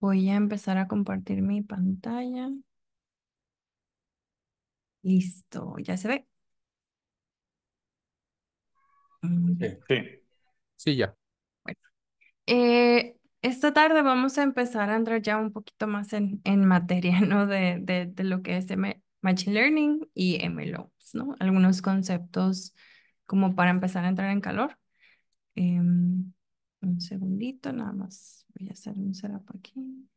Voy a empezar a compartir mi pantalla. Listo, ya se ve. Mm, sí, sí, ya. Eh, esta tarde vamos a empezar a entrar ya un poquito más en, en materia, ¿no? De, lo que es Machine Learning y MLOps, ¿no? Algunos conceptos como para empezar a entrar en calor. Em, un segundito, nada más. Voy a hacer un setup aquí.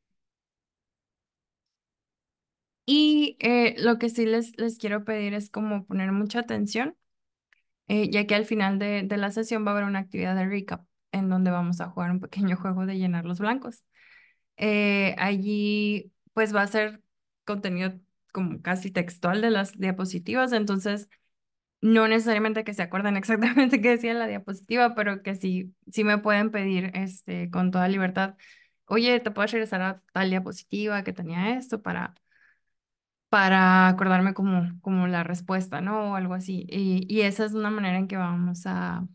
Y eh, lo que sí les, les quiero pedir es como poner mucha atención, eh, ya que al final de, la sesión va a haber una actividad de recap en donde vamos a jugar un pequeño juego de llenar los blancos. Eh, allí pues va a ser contenido como casi textual de las diapositivas, entonces no necesariamente que se acuerden exactamente qué decía en la diapositiva, pero que sí, sí me pueden pedir este, con toda libertad, oye, ¿te puedes regresar a tal diapositiva que tenía esto para, para acordarme como, como la respuesta, ¿no? O algo así. Y, y esa es una manera en que vamos a,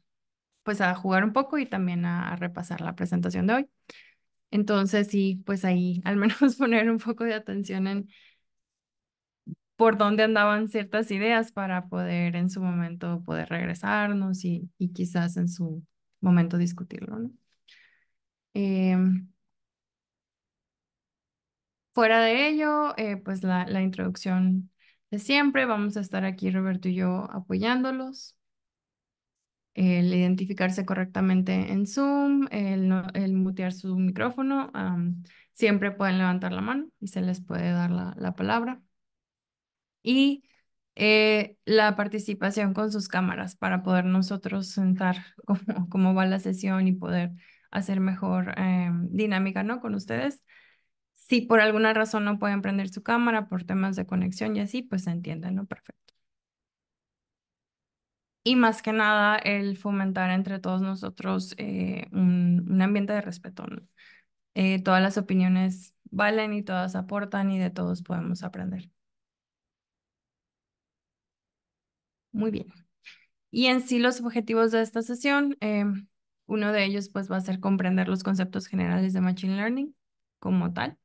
pues a jugar un poco y también a repasar la presentación de hoy. Entonces, sí, pues ahí al menos poner un poco de atención en, por dónde andaban ciertas ideas para poder en su momento poder regresarnos y, quizás en su momento discutirlo, ¿no? Em, fuera de ello, eh, pues la, introducción de siempre, vamos a estar aquí Roberto y yo apoyándolos. El identificarse correctamente en Zoom, el, mutear su micrófono, siempre pueden levantar la mano y se les puede dar la palabra y eh, la participación con sus cámaras para poder nosotros sentar cómo, va la sesión y poder hacer mejor eh, dinámica, ¿no? Con ustedes. Si por alguna razón no pueden prender su cámara por temas de conexión y así, pues se entienden, ¿no? Perfecto. Y más que nada, el fomentar entre todos nosotros eh, un, un, ambiente de respeto, ¿no? todas las opiniones valen y todas aportan y de todos podemos aprender. Muy bien. Y en sí los objetivos de esta sesión, eh, uno de ellos pues va a ser comprender los conceptos generales de Machine Learning como tal,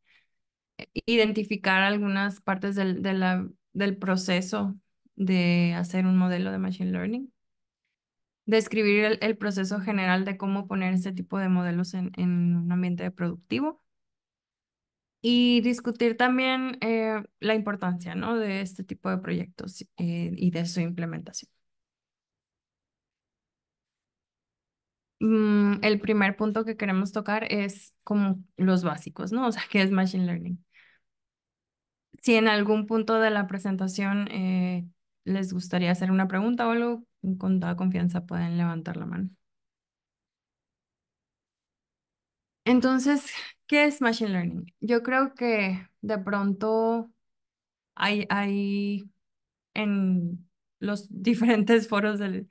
eh, identificar algunas partes del, del proceso de hacer un modelo de Machine Learning, describir el, proceso general de cómo poner este tipo de modelos en, en un ambiente productivo y discutir también eh, la importancia ¿no? de este tipo de proyectos y eh, de su implementación. Mm, el primer punto que queremos tocar es como los básicos, ¿no? O sea, ¿qué es Machine Learning? Si en algún punto de la presentación eh, les gustaría hacer una pregunta o algo, con toda confianza pueden levantar la mano. Entonces, ¿qué es Machine Learning? Yo creo que de pronto hay, hay en los diferentes foros de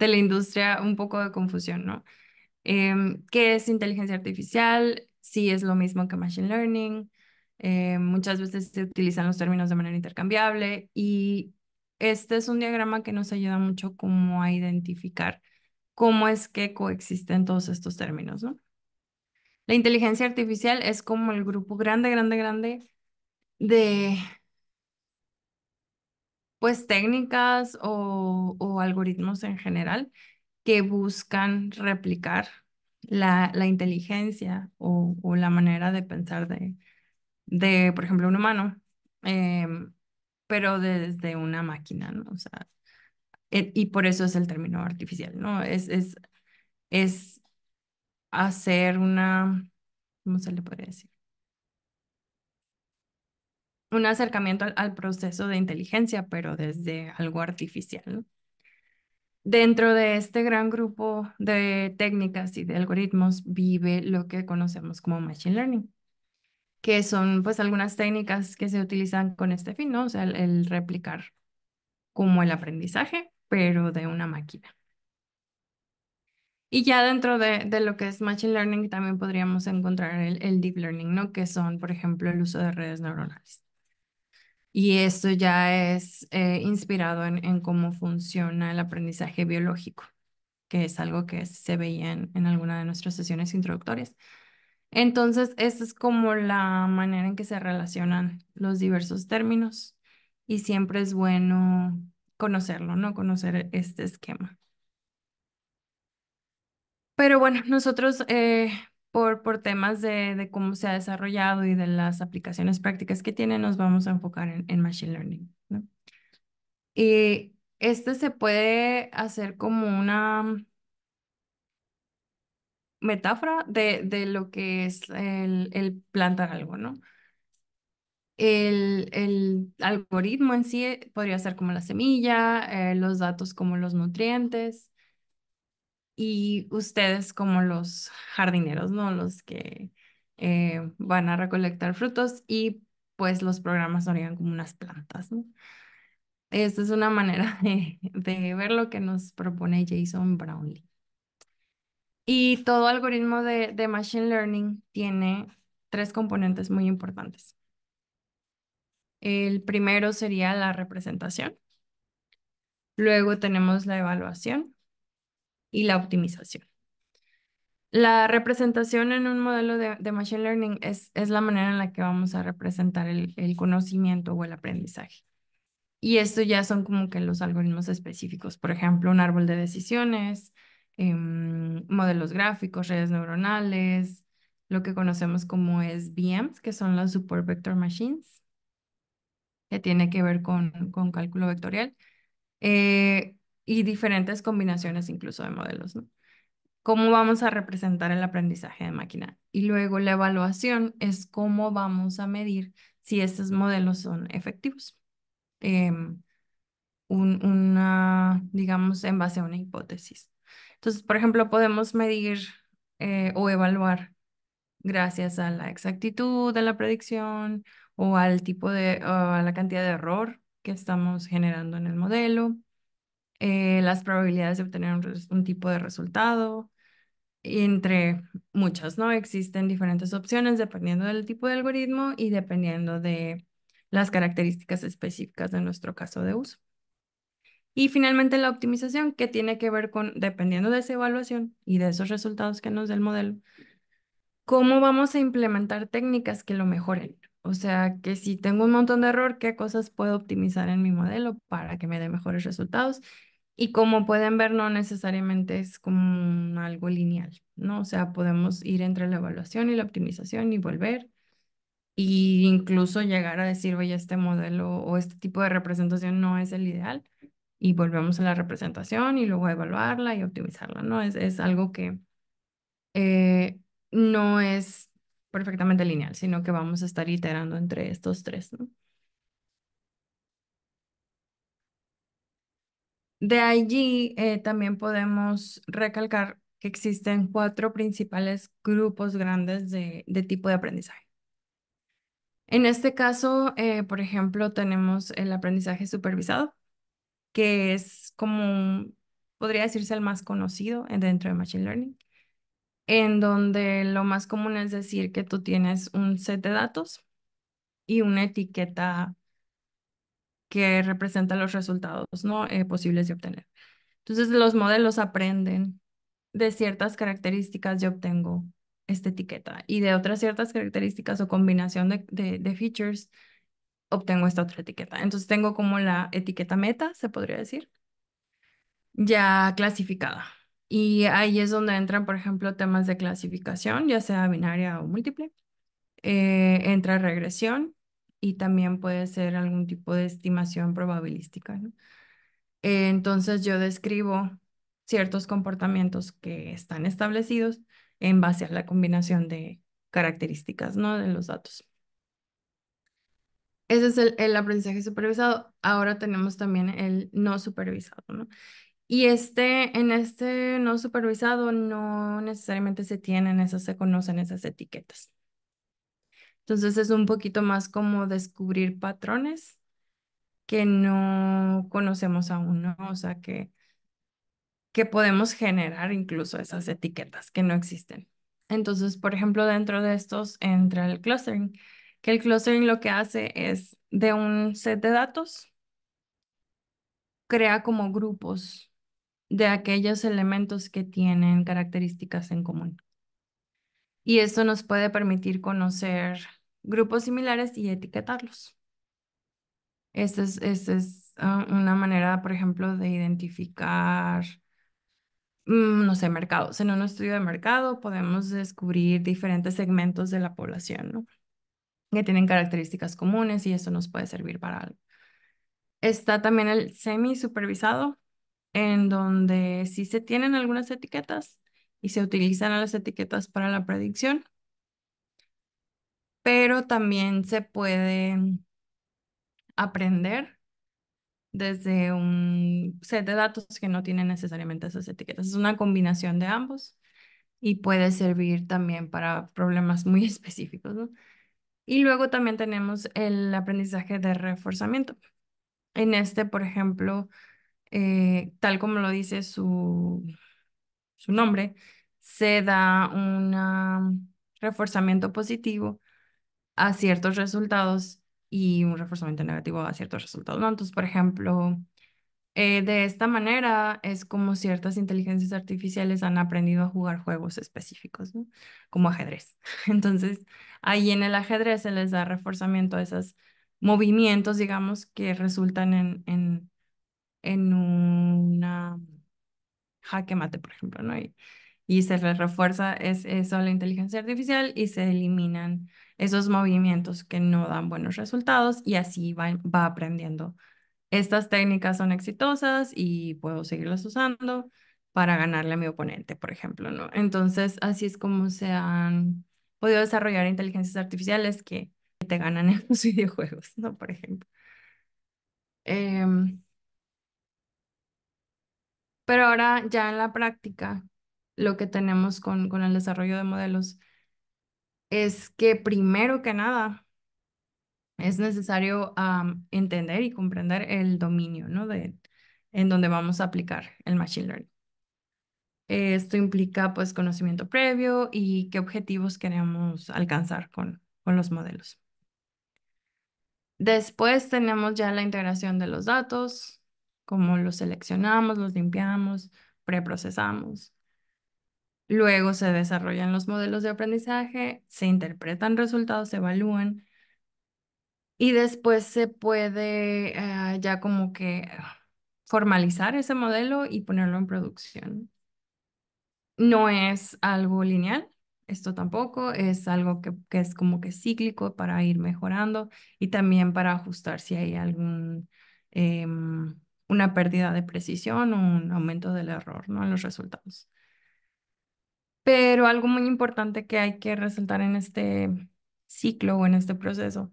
la industria un poco de confusión, ¿no? Em, ¿Qué es inteligencia artificial? Si es lo mismo que Machine Learning. Eh, muchas veces se utilizan los términos de manera intercambiable y este es un diagrama que nos ayuda mucho como a identificar cómo es que coexisten todos estos términos, ¿no? La inteligencia artificial es como el grupo grande, grande, grande de pues técnicas o, algoritmos en general que buscan replicar la, la inteligencia o, la manera de pensar de, de por ejemplo, un humano, em, pero desde una máquina, ¿no? O sea, eh, y por eso es el término artificial, ¿no? Es, es, es hacer una, ¿cómo se le podría decir? Un acercamiento al, proceso de inteligencia, pero desde algo artificial. Dentro de este gran grupo de técnicas y de algoritmos vive lo que conocemos como Machine Learning que son pues algunas técnicas que se utilizan con este fin, ¿no? O sea, el replicar como el aprendizaje, pero de una máquina. Y ya dentro de, lo que es Machine Learning también podríamos encontrar el, Deep Learning, ¿no? Que son, por ejemplo, el uso de redes neuronales. Y esto ya es eh, inspirado en, cómo funciona el aprendizaje biológico, que es algo que se veía en, en alguna de nuestras sesiones introductorias. Entonces, esta es como la manera en que se relacionan los diversos términos y siempre es bueno conocerlo, ¿no? Conocer este esquema. Pero bueno, nosotros eh, por, por temas de, de, cómo se ha desarrollado y de las aplicaciones prácticas que tiene, nos vamos a enfocar en, en Machine Learning. ¿no? Y este se puede hacer como una metáfora de, de lo que es el, el plantar algo, ¿no? El, el, algoritmo en sí podría ser como la semilla, eh, los datos como los nutrientes, y ustedes como los jardineros, ¿no? Los que eh, van a recolectar frutos y pues los programas serían como unas plantas, ¿no? Esta es una manera de, ver lo que nos propone Jason Brownlee. Y todo algoritmo de Machine Learning tiene tres componentes muy importantes. El primero sería la representación. Luego tenemos la evaluación y la optimización. La representación en un modelo de, Machine Learning es, es, la manera en la que vamos a representar el, conocimiento o el aprendizaje. Y esto ya son como que los algoritmos específicos, por ejemplo, un árbol de decisiones, em, modelos gráficos, redes neuronales, lo que conocemos como SVMs, que son las Support Vector Machines, que tiene que ver con, con cálculo vectorial. Eh, y diferentes combinaciones incluso de modelos, ¿no? cómo vamos a representar el aprendizaje de máquina. Y luego la evaluación es cómo vamos a medir si estos modelos son efectivos. Em, una, digamos, en base a una hipótesis. Entonces, por ejemplo, podemos medir eh, o evaluar gracias a la exactitud de la predicción o al tipo de, a la cantidad de error que estamos generando en el modelo eh, las probabilidades de obtener un, tipo de resultado, entre muchas, ¿no? Existen diferentes opciones dependiendo del tipo de algoritmo y dependiendo de las características específicas de nuestro caso de uso. Y finalmente la optimización, que tiene que ver con, dependiendo de esa evaluación y de esos resultados que nos dé el modelo, cómo vamos a implementar técnicas que lo mejoren. O sea, que si tengo un montón de error, ¿qué cosas puedo optimizar en mi modelo para que me dé mejores resultados? Y como pueden ver, no necesariamente es como algo lineal, ¿no? O sea, podemos ir entre la evaluación y la optimización y volver y incluso llegar a decir, oye, este modelo o este tipo de representación no es el ideal y volvemos a la representación y luego evaluarla y optimizarla, ¿no? Es, algo que eh, no es perfectamente lineal, sino que vamos a estar iterando entre estos tres, ¿no? De allí eh, también podemos recalcar que existen cuatro principales grupos grandes de, tipo de aprendizaje. En este caso, eh, por ejemplo, tenemos el aprendizaje supervisado, que es como, podría decirse, el más conocido dentro de Machine Learning, en donde lo más común es decir que tú tienes un set de datos y una etiqueta que representa los resultados ¿no? Eh, posibles de obtener. Entonces, los modelos aprenden de ciertas características yo obtengo esta etiqueta y de otras ciertas características o combinación de, features obtengo esta otra etiqueta. Entonces tengo como la etiqueta meta, se podría decir, ya clasificada. Y ahí es donde entran, por ejemplo, temas de clasificación, ya sea binaria o múltiple. Eh, entra regresión y también puede ser algún tipo de estimación probabilística. Eh, entonces yo describo ciertos comportamientos que están establecidos en base a la combinación de características ¿no? de los datos. Ese es el, aprendizaje supervisado. Ahora tenemos también el no supervisado, ¿no? Y este, en este no supervisado no necesariamente se tienen esas, se conocen esas etiquetas. Entonces es un poquito más como descubrir patrones que no conocemos aún, ¿no? O sea, que, que podemos generar incluso esas etiquetas que no existen. Entonces, por ejemplo, dentro de estos entra el clustering, que el clustering lo que hace es de un set de datos, crea como grupos de aquellos elementos que tienen características en común. Y esto nos puede permitir conocer grupos similares y etiquetarlos. Esta es, es ah, una manera, por ejemplo, de identificar, mm, no sé, mercados. En un estudio de mercado podemos descubrir diferentes segmentos de la población, ¿no? Que tienen características comunes y eso nos puede servir para algo. Está también el semi-supervisado, en donde sí se tienen algunas etiquetas y se utilizan las etiquetas para la predicción, pero también se puede aprender desde un set de datos que no tienen necesariamente esas etiquetas. Es una combinación de ambos y puede servir también para problemas muy específicos. Y luego también tenemos el aprendizaje de reforzamiento. En este, por ejemplo, eh, tal como lo dice su, su nombre, se da un ah, reforzamiento positivo a ciertos resultados y un reforzamiento negativo a ciertos resultados. ¿no? Entonces, por ejemplo, eh, de esta manera es como ciertas inteligencias artificiales han aprendido a jugar juegos específicos, ¿no? como ajedrez. Entonces, ahí en el ajedrez se les da reforzamiento a esos movimientos, digamos, que resultan en, en, en una jaque mate, por ejemplo, ¿no? y se les refuerza es eso la inteligencia artificial y se eliminan esos movimientos que no dan buenos resultados y así va, aprendiendo. Estas técnicas son exitosas y puedo seguirlas usando para ganarle a mi oponente, por ejemplo, ¿no? Entonces, así es como se han podido desarrollar inteligencias artificiales que te ganan en los videojuegos, ¿no? Por ejemplo. Em, pero ahora ya en la práctica, lo que tenemos con, con el desarrollo de modelos es que primero que nada es necesario entender y comprender el dominio ¿no? de, en donde vamos a aplicar el Machine Learning. Esto implica pues conocimiento previo y qué objetivos queremos alcanzar con, con los modelos. Después tenemos ya la integración de los datos, cómo los seleccionamos, los limpiamos, preprocesamos. Luego se desarrollan los modelos de aprendizaje, se interpretan resultados, se evalúan y después se puede eh, ya como que formalizar ese modelo y ponerlo en producción. No es algo lineal, esto tampoco, es algo que, es como que cíclico para ir mejorando y también para ajustar si hay algún... Em, una pérdida de precisión o un aumento del error ¿no? en los resultados. Pero algo muy importante que hay que resaltar en este ciclo o en este proceso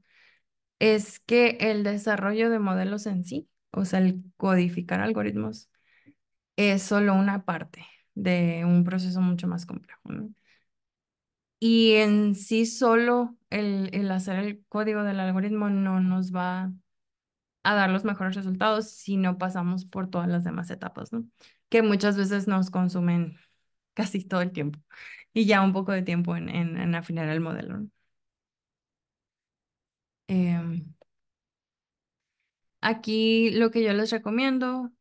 es que el desarrollo de modelos en sí, o sea, el codificar algoritmos, es solo una parte de un proceso mucho más complejo. Y en sí solo el, el hacer el código del algoritmo no nos va a dar los mejores resultados si no pasamos por todas las demás etapas, Que muchas veces nos consumen casi todo el tiempo y ya un poco de tiempo en, afinar el modelo. Em, aquí lo que yo les recomiendo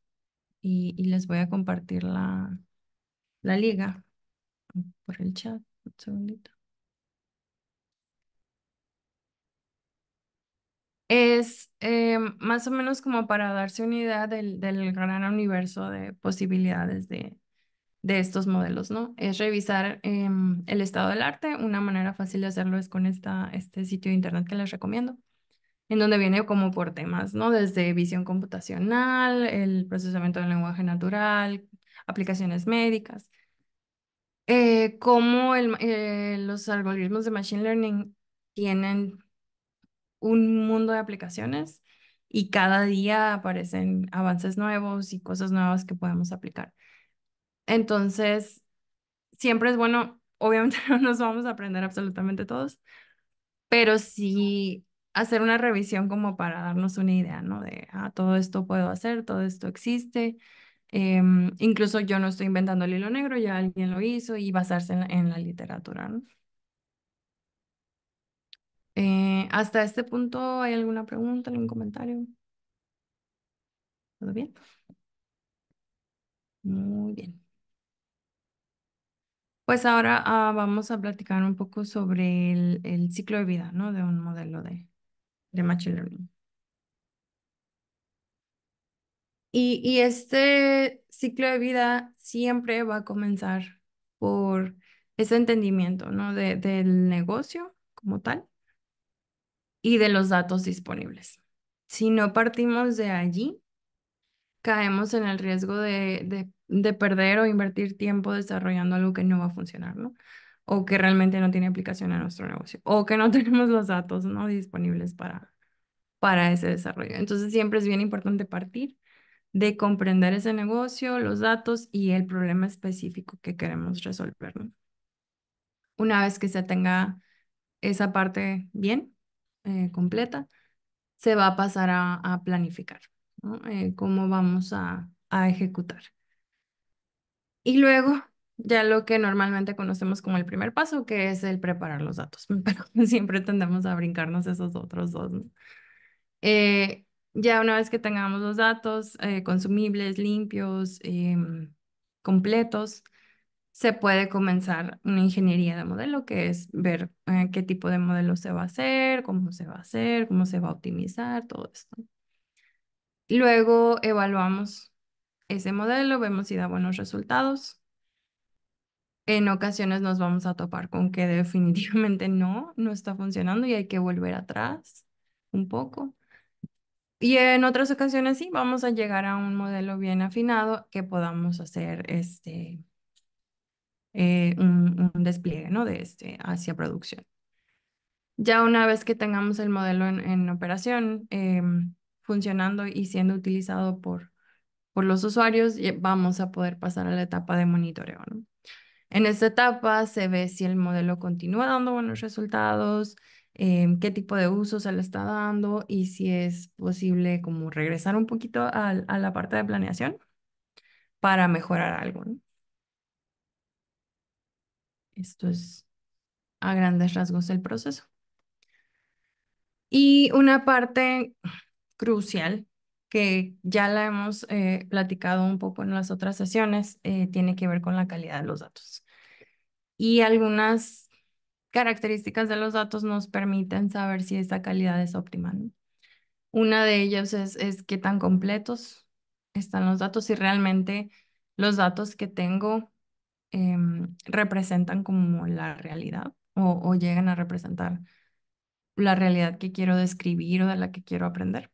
y, les voy a compartir la, la liga por el chat. Un segundito. es eh, más o menos como para darse una idea del, del gran universo de posibilidades de, de estos modelos, ¿no? Es revisar em, el estado del arte. Una manera fácil de hacerlo es con esta, este sitio de internet que les recomiendo, en donde viene como por temas, ¿no? Desde visión computacional, el procesamiento del lenguaje natural, aplicaciones médicas, como eh, cómo eh, los algoritmos de Machine Learning tienen un mundo de aplicaciones y cada día aparecen avances nuevos y cosas nuevas que podemos aplicar. Entonces, siempre es bueno, obviamente no nos vamos a aprender absolutamente todos, pero sí hacer una revisión como para darnos una idea, ¿no? De, ah, todo esto puedo hacer, todo esto existe. Em, incluso yo no estoy inventando el hilo negro, ya alguien lo hizo y basarse en la, literatura, ¿no? Eh, hasta este punto, ¿hay alguna pregunta, algún comentario? ¿Todo bien? Muy bien. Pues ahora ah, vamos a platicar un poco sobre el, ciclo de vida, ¿no? De un modelo de, Machine Learning. Y, y este ciclo de vida siempre va a comenzar por ese entendimiento, ¿no? De, del negocio como tal y de los datos disponibles. Si no partimos de allí, caemos en el riesgo de, perder o invertir tiempo desarrollando algo que no va a funcionar, ¿no? O que realmente no tiene aplicación a nuestro negocio, o que no tenemos los datos, ¿no? Disponibles para, para ese desarrollo. Entonces siempre es bien importante partir de comprender ese negocio, los datos y el problema específico que queremos resolver. ¿no? Una vez que se tenga esa parte bien, eh, completa, se va a pasar a planificar. Eh, cómo vamos a, a ejecutar. Y luego, ya lo que normalmente conocemos como el primer paso, que es el preparar los datos, pero siempre tendemos a brincarnos esos otros dos. Eh, ya una vez que tengamos los datos eh, consumibles, limpios, em, completos, se puede comenzar una ingeniería de modelo, que es ver qué tipo de modelo se va a hacer, cómo se va a hacer, cómo se va a optimizar, todo esto. Luego evaluamos ese modelo, vemos si da buenos resultados. En ocasiones nos vamos a topar con que definitivamente no, no está funcionando y hay que volver atrás un poco. Y en otras ocasiones sí, vamos a llegar a un modelo bien afinado que podamos hacer este, eh, un, despliegue ¿no? de este, hacia producción. Ya una vez que tengamos el modelo en, operación, em, funcionando y siendo utilizado por, por los usuarios, vamos a poder pasar a la etapa de monitoreo. ¿no? En esta etapa se ve si el modelo continúa dando buenos resultados, em, qué tipo de uso se le está dando y si es posible como regresar un poquito a, la parte de planeación para mejorar algo. Esto es a grandes rasgos del proceso. Y una parte crucial que ya la hemos eh, platicado un poco en las otras sesiones, eh, tiene que ver con la calidad de los datos. Y algunas características de los datos nos permiten saber si esa calidad es óptima. ¿no? Una de ellas es, es qué tan completos están los datos, y realmente los datos que tengo em, representan como la realidad o llegan a representar la realidad que quiero describir o de la que quiero aprender.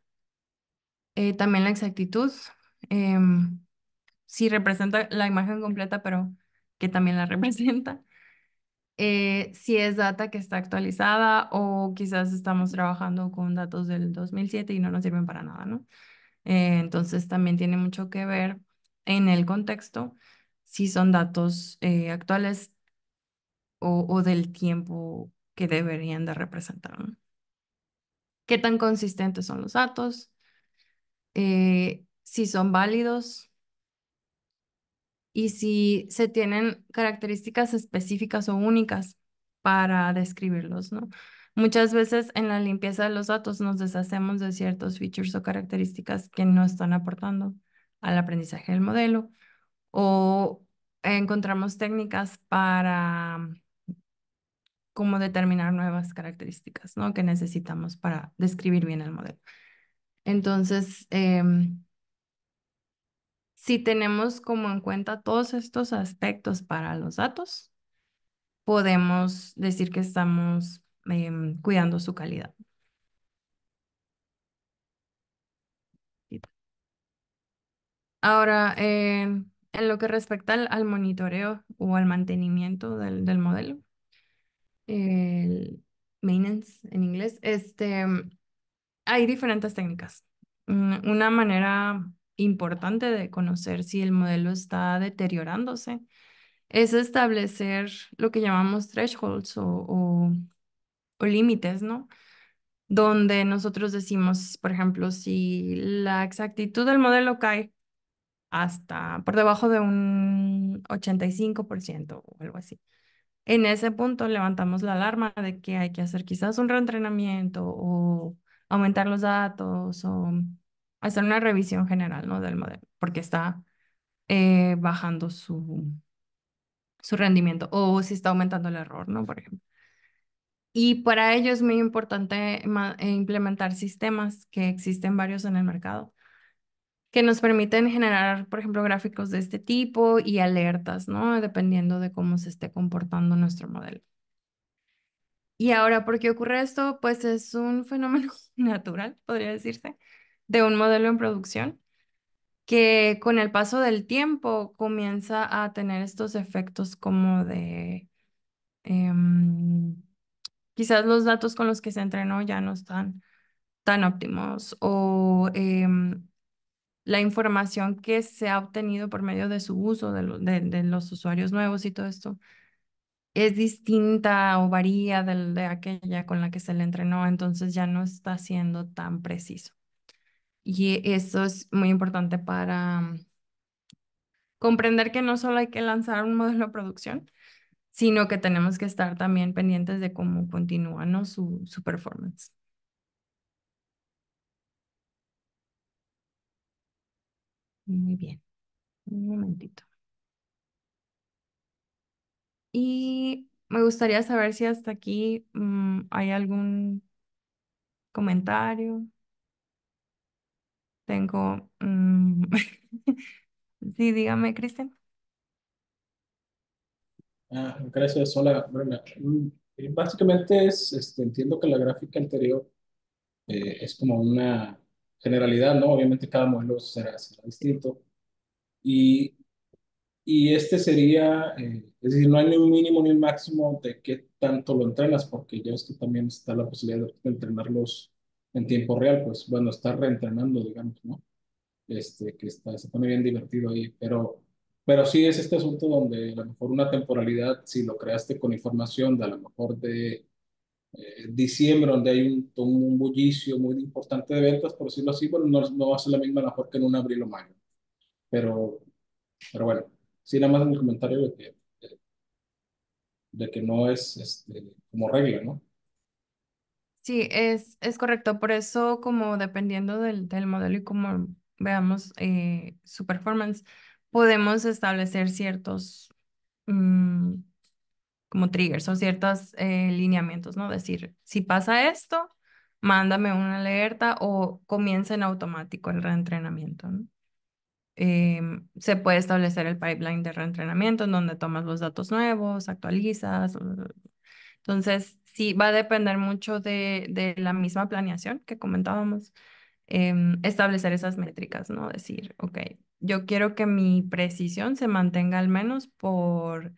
Eh, también la exactitud, em, si representa la imagen completa, pero que también la representa. Eh, si es data que está actualizada o quizás estamos trabajando con datos del 2007 y no nos sirven para nada, ¿no? Eh, entonces también tiene mucho que ver en el contexto si son datos actuales o, del tiempo que deberían de representar. ¿Qué tan consistentes son los datos? Eh, si son válidos y si se tienen características específicas o únicas para describirlos, ¿no? Muchas veces en la limpieza de los datos nos deshacemos de ciertos features o características que no están aportando al aprendizaje del modelo o encontramos técnicas para mm, como determinar nuevas características, ¿no? Que necesitamos para describir bien el modelo. Entonces, em, si tenemos como en cuenta todos estos aspectos para los datos, podemos decir que estamos em, cuidando su calidad. Ahora, em, en lo que respecta al, monitoreo o al mantenimiento del, del modelo, el maintenance en inglés, este, hay diferentes técnicas. Mm, una manera importante de conocer si el modelo está deteriorándose es establecer lo que llamamos thresholds o, o, límites, ¿no? Donde nosotros decimos, por ejemplo, si la exactitud del modelo cae hasta por debajo de un 85% o algo así. En ese punto levantamos la alarma de que hay que hacer quizás un reentrenamiento o aumentar los datos o hacer una revisión general, ¿no? Del modelo, porque está eh, bajando su, su rendimiento o si está aumentando el error, ¿no? Por ejemplo. Y para ello es muy importante eh, implementar sistemas que existen varios en el mercado que nos permiten generar, por ejemplo, gráficos de este tipo y alertas, ¿no? Dependiendo de cómo se esté comportando nuestro modelo. Y ahora, ¿por qué ocurre esto? Pues es un fenómeno natural, podría decirse, de un modelo en producción que con el paso del tiempo comienza a tener estos efectos como de... Em, quizás los datos con los que se entrenó ya no están tan óptimos o em, la información que se ha obtenido por medio de su uso de los usuarios nuevos y todo esto es distinta o varía de, aquella con la que se le entrenó, entonces ya no está siendo tan preciso. Y eso es muy importante para mm, comprender que no solo hay que lanzar un modelo de producción, sino que tenemos que estar también pendientes de cómo continúa su, su performance. Muy bien. Un momentito. Y me gustaría saber si hasta aquí mm, hay algún comentario. Tengo... Mm, sí, dígame, Cristian. Ah, gracias, hola, mm, eh, Básicamente es, este, entiendo que la gráfica anterior eh, es como una generalidad, ¿no? Obviamente cada modelo será, será distinto. Y y este sería, eh, es decir, no hay ni un mínimo ni un máximo de qué tanto lo entrenas, porque ya esto que también está la posibilidad de entrenarlos en tiempo real, pues bueno, estar reentrenando, digamos, ¿no? Este, que está, se pone bien divertido ahí, pero, pero sí es este asunto donde a lo mejor una temporalidad, si lo creaste con información de a lo mejor de eh, diciembre, donde hay un, un, bullicio muy importante de ventas, por decirlo así, bueno, no, no va a ser la misma a lo mejor que en un abril o mayo, pero, pero bueno sí, nada más en el comentario de que, de, que no es este, como regla, ¿no? Sí, es, es correcto. Por eso, como dependiendo del, modelo y como veamos eh, su performance, podemos establecer ciertos mm, como triggers o ciertos eh, lineamientos, ¿no? Decir, si pasa esto, mándame una alerta o comienza en automático el reentrenamiento, ¿no? Em, se puede establecer el pipeline de reentrenamiento en donde tomas los datos nuevos, actualizas. Entonces, sí, va a depender mucho de, de la misma planeación que comentábamos, em, establecer esas métricas, ¿no? Decir, ok, yo quiero que mi precisión se mantenga al menos por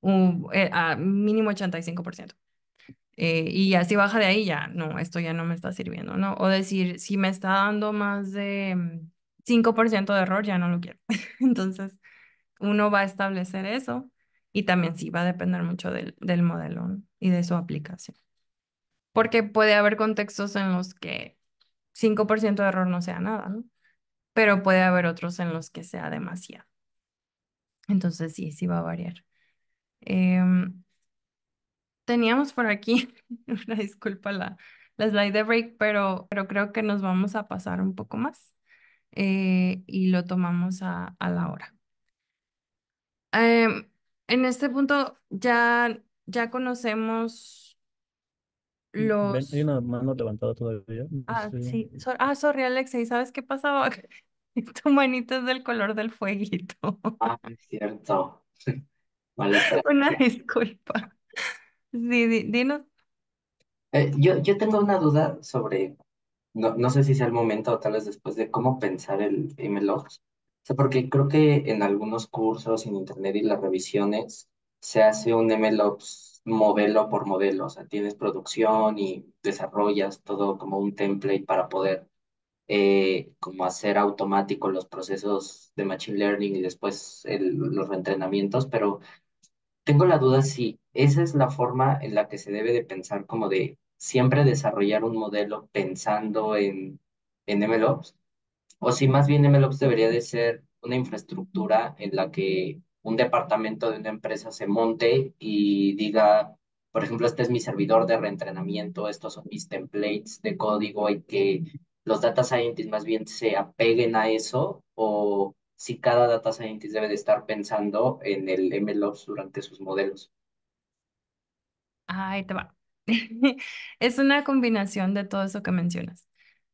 un, eh, mínimo 85%. y eh, así baja de ahí ya, no, esto ya no me está sirviendo, ¿no? O decir, si me está dando más de em, 5% de error, ya no lo quiero. Entonces, uno va a establecer eso y también sí va a depender mucho del, del modelo y de su aplicación. Porque puede haber contextos en los que 5% de error no sea nada, Pero puede haber otros en los que sea demasiado. Entonces sí, sí va a variar. Em, teníamos por aquí, una disculpa la, la slide break, pero, pero creo que nos vamos a pasar un poco más. Eh, y lo tomamos a, la hora. Em, en este punto ya, ya conocemos los... hay una mano levantada todavía. Ah, sí. ah, sorry, Alexa, ¿y sabes qué pasaba? Tu manito es del color del fueguito. Ah, es cierto. una disculpa. Sí, dinos. Eh, yo, yo tengo una duda sobre no, sé si sea el momento o tal vez después de cómo pensar el MLOps. O sea, porque creo que en algunos cursos en internet y las revisiones se hace un MLOps modelo por modelo. O sea, tienes producción y desarrollas todo como un template para poder eh, como hacer automático los procesos de Machine Learning y después los reentrenamientos, pero tengo la duda si esa es la forma en la que se debe de pensar como de siempre desarrollar un modelo pensando en, en MLOps, o si más bien MLOps debería de ser una infraestructura en la que un departamento de una empresa se monte y diga, por ejemplo, este es mi servidor de reentrenamiento, estos son mis templates de código y que los data scientists más bien se apeguen a eso o si cada data scientist debe de estar pensando en el MLOps durante sus modelos. Ahí te va. Es una combinación de todo eso que mencionas.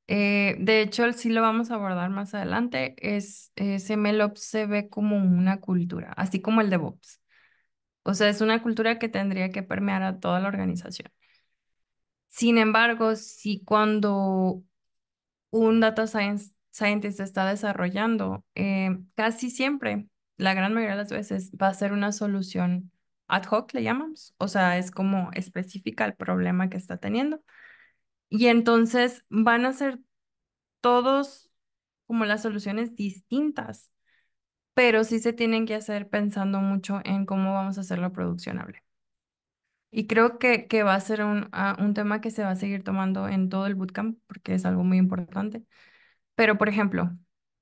Eh, de hecho, sí lo vamos a abordar más adelante. Es, ese eh, MLOps se ve como una cultura, así como el DevOps. O sea, es una cultura que tendría que permear a toda la organización. Sin embargo, si cuando un data science, scientist está desarrollando, eh, casi siempre, la gran mayoría de las veces, va a ser una solución ad hoc le llamamos, o sea, es como específica el problema que está teniendo. Y entonces van a ser todos como las soluciones distintas, pero sí se tienen que hacer pensando mucho en cómo vamos a hacerlo produccionable. Y creo que, que va a ser un ah, tema que se va a seguir tomando en todo el bootcamp porque es algo muy importante. Pero, por ejemplo,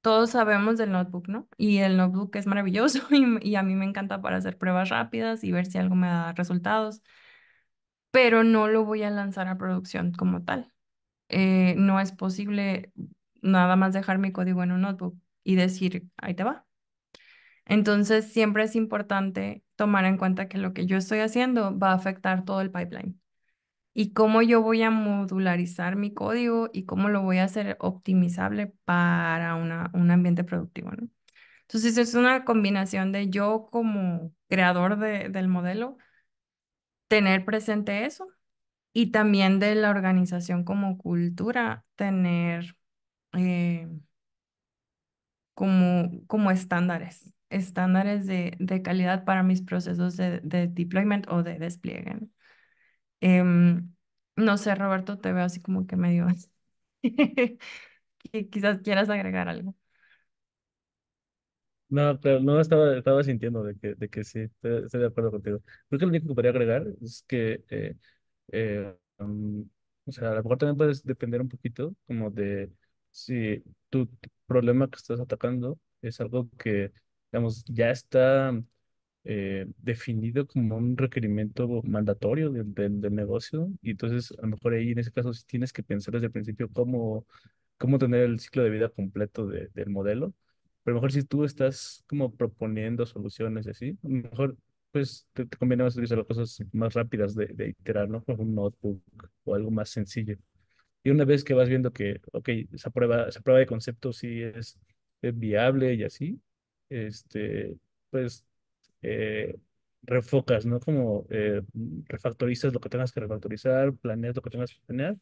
todos sabemos del notebook, ¿no? Y el notebook es maravilloso y, a mí me encanta para hacer pruebas rápidas y ver si algo me da resultados, pero no lo voy a lanzar a producción como tal. Eh, no es posible nada más dejar mi código en un notebook y decir, ahí te va. Entonces, siempre es importante tomar en cuenta que lo que yo estoy haciendo va a afectar todo el pipeline y cómo yo voy a modularizar mi código y cómo lo voy a hacer optimizable para una, un ambiente productivo, ¿no? Entonces es una combinación de yo como creador de, del modelo, tener presente eso y también de la organización como cultura, tener eh, como, como estándares, estándares de, de calidad para mis procesos de, de deployment o de despliegue. ¿no? Em, no sé, Roberto, te veo así como que medio... que quizás quieras agregar algo. No, pero no estaba, estaba sintiendo de que, de que sí, estoy de acuerdo contigo. Creo que lo único que podría agregar es que, eh, eh, mm, o sea, a lo mejor también puedes depender un poquito como de si tu problema que estás atacando es algo que, digamos, ya está eh, definido como un requerimiento mandatorio del, del, negocio. Y entonces, a lo mejor ahí en ese caso si tienes que pensar desde el principio cómo, cómo tener el ciclo de vida completo de, del modelo. Pero a lo mejor si tú estás como proponiendo soluciones y así, a lo mejor pues te, conviene más utilizar cosas más rápidas de, de iterar, ¿no? un notebook o algo más sencillo. Y una vez que vas viendo que, ok, esa prueba, esa prueba de concepto sí es, es viable y así, este, pues eh, refocas, ¿no? Como eh, refactorizas lo que tengas que refactorizar, planeas lo que tengas que planear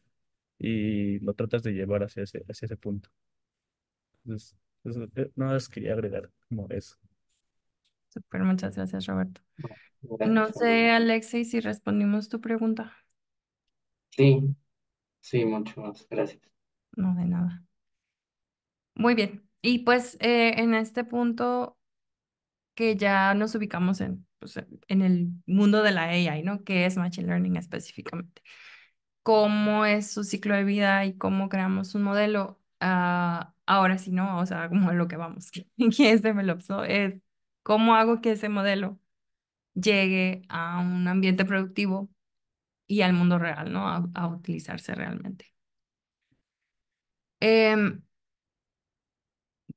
y lo tratas de llevar hacia ese, hacia ese punto. Entonces, nada más quería agregar como eso. Super, muchas gracias, Roberto. No pues sé, Alexei, si respondimos tu pregunta. Sí, sí, mucho más. Gracias. No, de nada. Muy bien. Y pues eh, en este punto que ya nos ubicamos en, pues, en el mundo de la AI, ¿no? Que es Machine Learning específicamente? ¿Cómo es su ciclo de vida y cómo creamos un modelo? Ah, ahora sí, ¿no? O sea, como lo que vamos, que es DevOps, Es cómo hago que ese modelo llegue a un ambiente productivo y al mundo real, ¿no? A, a utilizarse realmente. Em,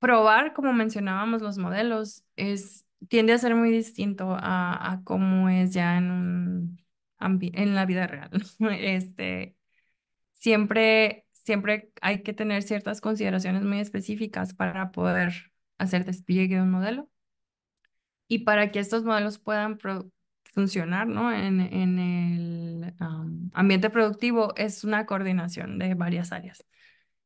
probar, como mencionábamos, los modelos es tiende a ser muy distinto a, a cómo es ya en, un en la vida real. Este, siempre, siempre hay que tener ciertas consideraciones muy específicas para poder hacer despliegue de un modelo y para que estos modelos puedan funcionar ¿no? en, en el ambiente productivo es una coordinación de varias áreas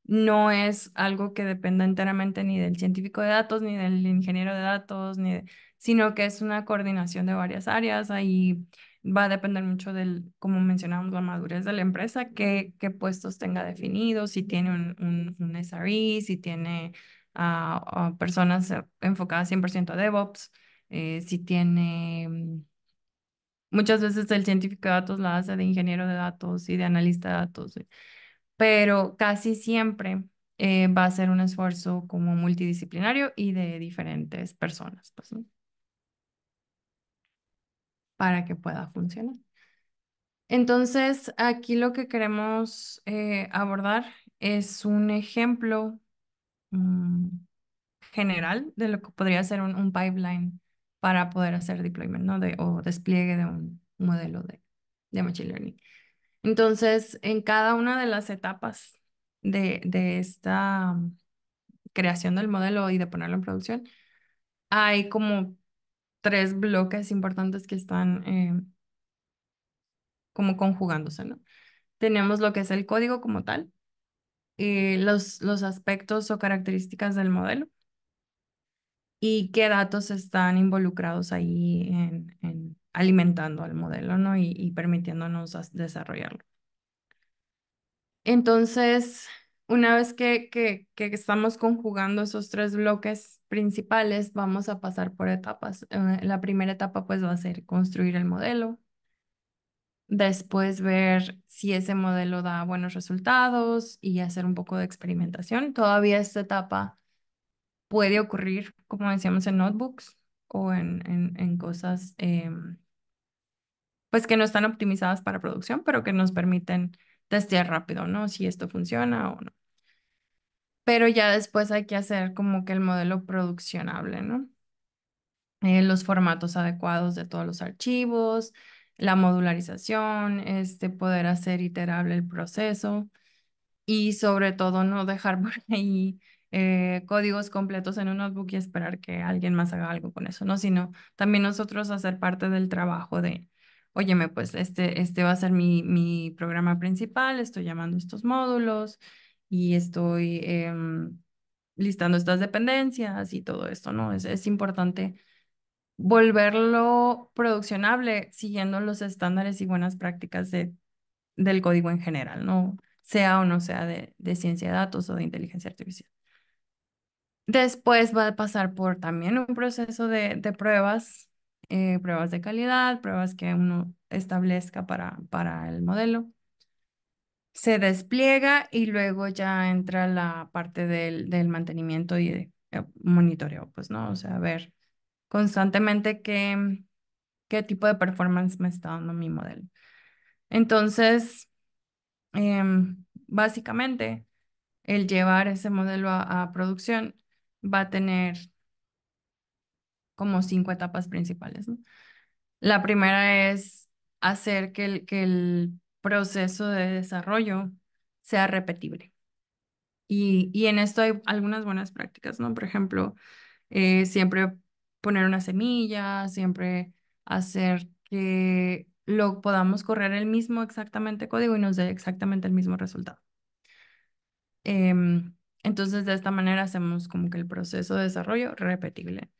no es algo que dependa enteramente ni del científico de datos, ni del ingeniero de datos, ni sino que es una coordinación de varias áreas. Ahí va a depender mucho del, como mencionamos la madurez de la empresa, qué, qué puestos tenga definidos, si tiene un, un, SRE, si tiene a, personas enfocadas 100% a DevOps, eh, si tiene... Mm, muchas veces el científico de datos la hace de ingeniero de datos y de analista de datos. Eh pero casi siempre eh, va a ser un esfuerzo como multidisciplinario y de diferentes personas, pues, para que pueda funcionar. Entonces, aquí lo que queremos eh, abordar es un ejemplo mm, general de lo que podría ser un, pipeline para poder hacer deployment ¿no? de, o despliegue de un modelo de, de Machine Learning. Entonces, en cada una de las etapas de, esta creación del modelo y de ponerlo en producción, hay como tres bloques importantes que están eh, como conjugándose, ¿no? Tenemos lo que es el código como tal, eh, los, los aspectos o características del modelo y qué datos están involucrados ahí en, en, alimentando al modelo, ¿no? Y, permitiéndonos desarrollarlo. Entonces, una vez que, que, que, estamos conjugando esos tres bloques principales, vamos a pasar por etapas. Eh, la primera etapa pues va a ser construir el modelo, después ver si ese modelo da buenos resultados y hacer un poco de experimentación. Todavía esta etapa puede ocurrir, como decíamos, en notebooks o en, en, en cosas, em, pues que no están optimizadas para producción, pero que nos permiten testear rápido, ¿no? Si esto funciona o no. Pero ya después hay que hacer como que el modelo produccionable, ¿no? Eh, los formatos adecuados de todos los archivos, la modularización, este, poder hacer iterable el proceso y sobre todo no dejar por ahí eh, códigos completos en un notebook y esperar que alguien más haga algo con eso, ¿no? Sino también nosotros hacer parte del trabajo de, óyeme, pues este, este va a ser mi, mi programa principal, estoy llamando estos módulos y estoy em, listando estas dependencias y todo esto, ¿no? Es, importante volverlo produccionable siguiendo los estándares y buenas prácticas de, del código en general, ¿no? Sea o no sea de, ciencia de datos o de inteligencia artificial. Después va a pasar por también un proceso de pruebas eh, pruebas de calidad, pruebas que uno establezca para, para el modelo. Se despliega y luego ya entra la parte del, del mantenimiento y de, eh, monitoreo, pues, ¿no? O sea, ver constantemente qué, qué tipo de performance me está dando mi modelo. Entonces, em, básicamente, el llevar ese modelo a, a producción va a tener como cinco etapas principales. La primera es hacer que el, que el proceso de desarrollo sea repetible. Y, en esto hay algunas buenas prácticas, ¿no? Por ejemplo, eh, siempre poner una semilla, siempre hacer que lo podamos correr el mismo exactamente código y nos dé exactamente el mismo resultado. Em, entonces, de esta manera hacemos como que el proceso de desarrollo repetible.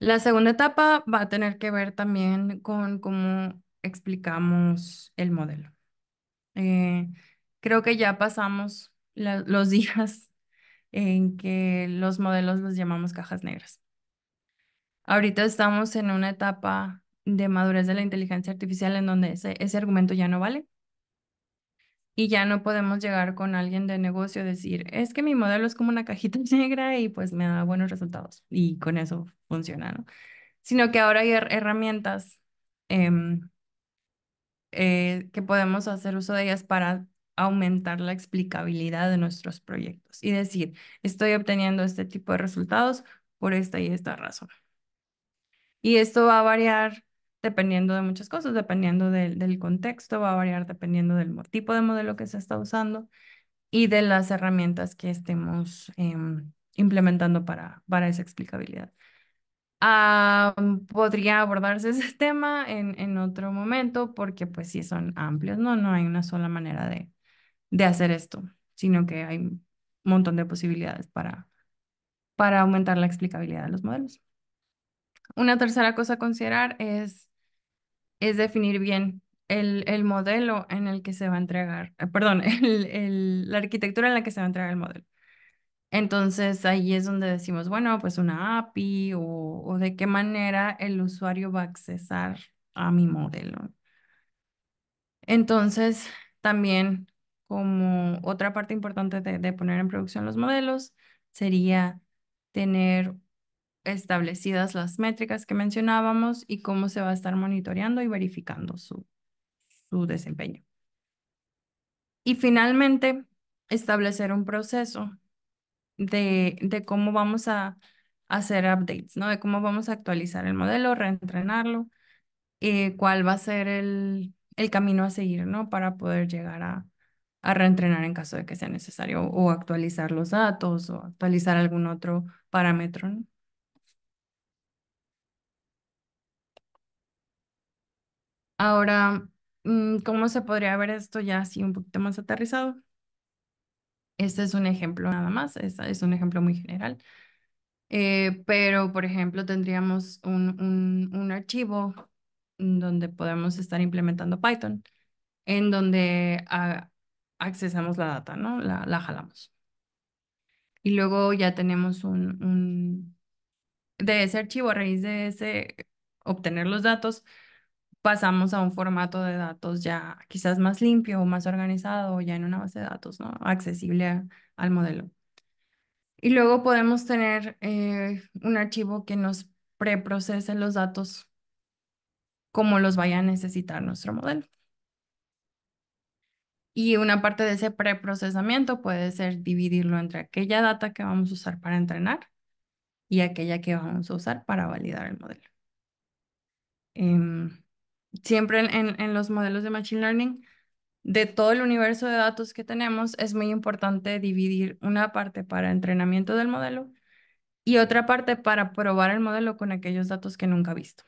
La segunda etapa va a tener que ver también con cómo explicamos el modelo. Eh, creo que ya pasamos los días en que los modelos los llamamos cajas negras. Ahorita estamos en una etapa de madurez de la inteligencia artificial en donde ese argumento ya no vale. Y ya no podemos llegar con alguien de negocio y decir, es que mi modelo es como una cajita negra y pues me da buenos resultados. Y con eso funciona, ¿no? Sino que ahora hay herramientas em, eh, que podemos hacer uso de ellas para aumentar la explicabilidad de nuestros proyectos y decir, estoy obteniendo este tipo de resultados por esta y esta razón. Y esto va a variar dependiendo de muchas cosas, dependiendo del, del contexto, va a variar dependiendo del tipo de modelo que se está usando y de las herramientas que estemos em, implementando para, para esa explicabilidad. Ah, podría abordarse ese tema en, en, otro momento porque pues sí son amplios, ¿no? No hay una sola manera de, de hacer esto, sino que hay un montón de posibilidades para, para aumentar la explicabilidad de los modelos. Una tercera cosa a considerar es es definir bien el, modelo en el que se va a entregar, eh, perdón, la arquitectura en la que se va a entregar el modelo. Entonces ahí es donde decimos, bueno, pues una API o, o de qué manera el usuario va a accesar a mi modelo. Entonces, también como otra parte importante de, de poner en producción los modelos sería tener establecidas las métricas que mencionábamos y cómo se va a estar monitoreando y verificando su, su desempeño. Y finalmente, establecer un proceso de, cómo vamos a hacer updates, ¿no? De cómo vamos a actualizar el modelo, reentrenarlo, eh, cuál va a ser el, camino a seguir, ¿no? Para poder llegar a, a reentrenar en caso de que sea necesario o actualizar los datos o actualizar algún otro parámetro. Ahora, mm, ¿cómo se podría ver esto ya así un poquito más aterrizado? Este es un ejemplo nada más, es un ejemplo muy general. Eh, pero, por ejemplo, tendríamos un, un, un archivo donde podemos estar implementando Python, en donde accesamos la data, ¿no? La, la, jalamos. Y luego ya tenemos un, un... De ese archivo, a raíz de ese, obtener los datos, pasamos a un formato de datos ya quizás más limpio o más organizado, ya en una base de datos ¿no? accesible al modelo. Y luego podemos tener eh, un archivo que nos preprocese los datos como los vaya a necesitar nuestro modelo. Y una parte de ese preprocesamiento puede ser dividirlo entre aquella data que vamos a usar para entrenar y aquella que vamos a usar para validar el modelo. Em, siempre en, los modelos de Machine Learning, de todo el universo de datos que tenemos, es muy importante dividir una parte para entrenamiento del modelo y otra parte para probar el modelo con aquellos datos que nunca ha visto.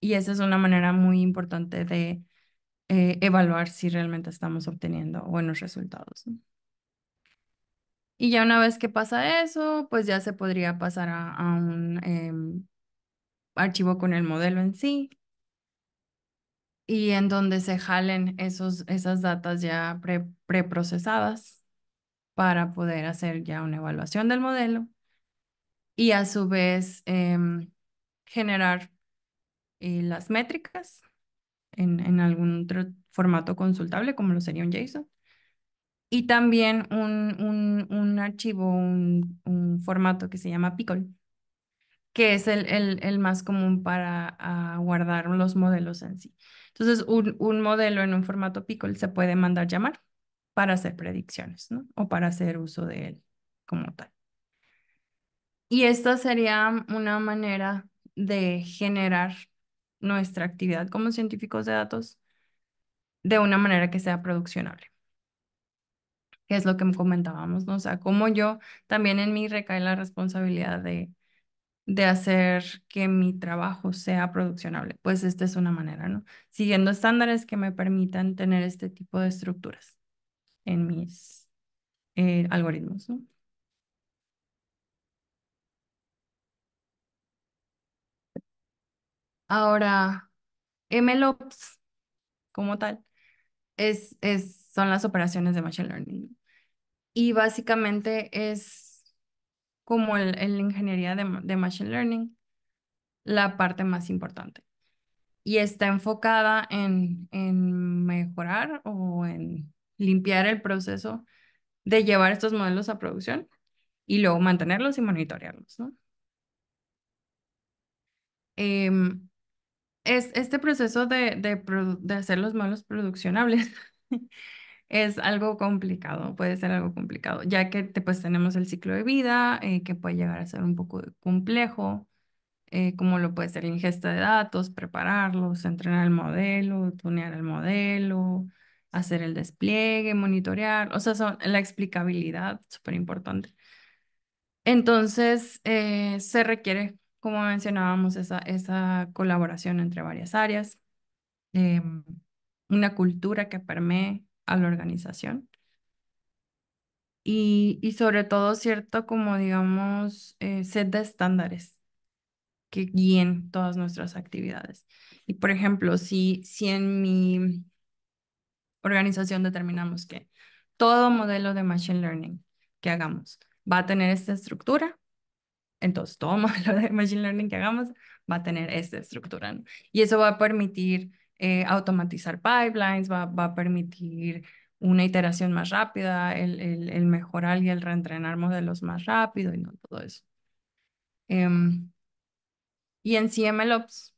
Y esa es una manera muy importante de eh, evaluar si realmente estamos obteniendo buenos resultados. Y ya una vez que pasa eso, pues ya se podría pasar a, un em, archivo con el modelo en sí, y en donde se jalen esos, esas datas ya preprocesadas para poder hacer ya una evaluación del modelo y a su vez em, generar eh, las métricas en, en, algún otro formato consultable como lo sería un JSON y también un, un, archivo, un, formato que se llama Picol que es el, el más común para guardar los modelos en sí. Entonces, un, modelo en un formato Pickle se puede mandar llamar para hacer predicciones, O para hacer uso de él como tal. Y esta sería una manera de generar nuestra actividad como científicos de datos de una manera que sea produccionable. Que es lo que comentábamos, ¿no? O sea, como yo también en mí recae la responsabilidad de de hacer que mi trabajo sea produccionable. Pues esta es una manera, ¿no? Siguiendo estándares que me permitan tener este tipo de estructuras en mis eh, algoritmos, ¿no? Ahora, MLOps como tal es, es, son las operaciones de Machine Learning. Y básicamente es como en, la ingeniería de, Machine Learning, la parte más importante. Y está enfocada en, en mejorar o en limpiar el proceso de llevar estos modelos a producción y luego mantenerlos y monitorearlos, ¿no? Em, es, este proceso de, de, de, hacer los modelos produccionables es algo complicado, puede ser algo complicado, ya que pues tenemos el ciclo de vida, eh, que puede llegar a ser un poco complejo, eh, como lo puede ser la ingesta de datos, prepararlos, entrenar el modelo, tunear el modelo, hacer el despliegue, monitorear, o sea, son, la explicabilidad, súper importante. Entonces, eh, se requiere, como mencionábamos, esa, esa colaboración entre varias áreas, em, una cultura que permee a la organización. Y, sobre todo cierto, como digamos, eh, set de estándares que guíen todas nuestras actividades. Y por ejemplo, si, si en mi organización determinamos que todo modelo de Machine Learning que hagamos va a tener esta estructura, entonces todo modelo de Machine Learning que hagamos va a tener esta estructura. Y eso va a permitir eh, automatizar pipelines, va, a permitir una iteración más rápida, el, el, mejorar y el reentrenar modelos más rápido y no todo eso. Em, y en CMLOps,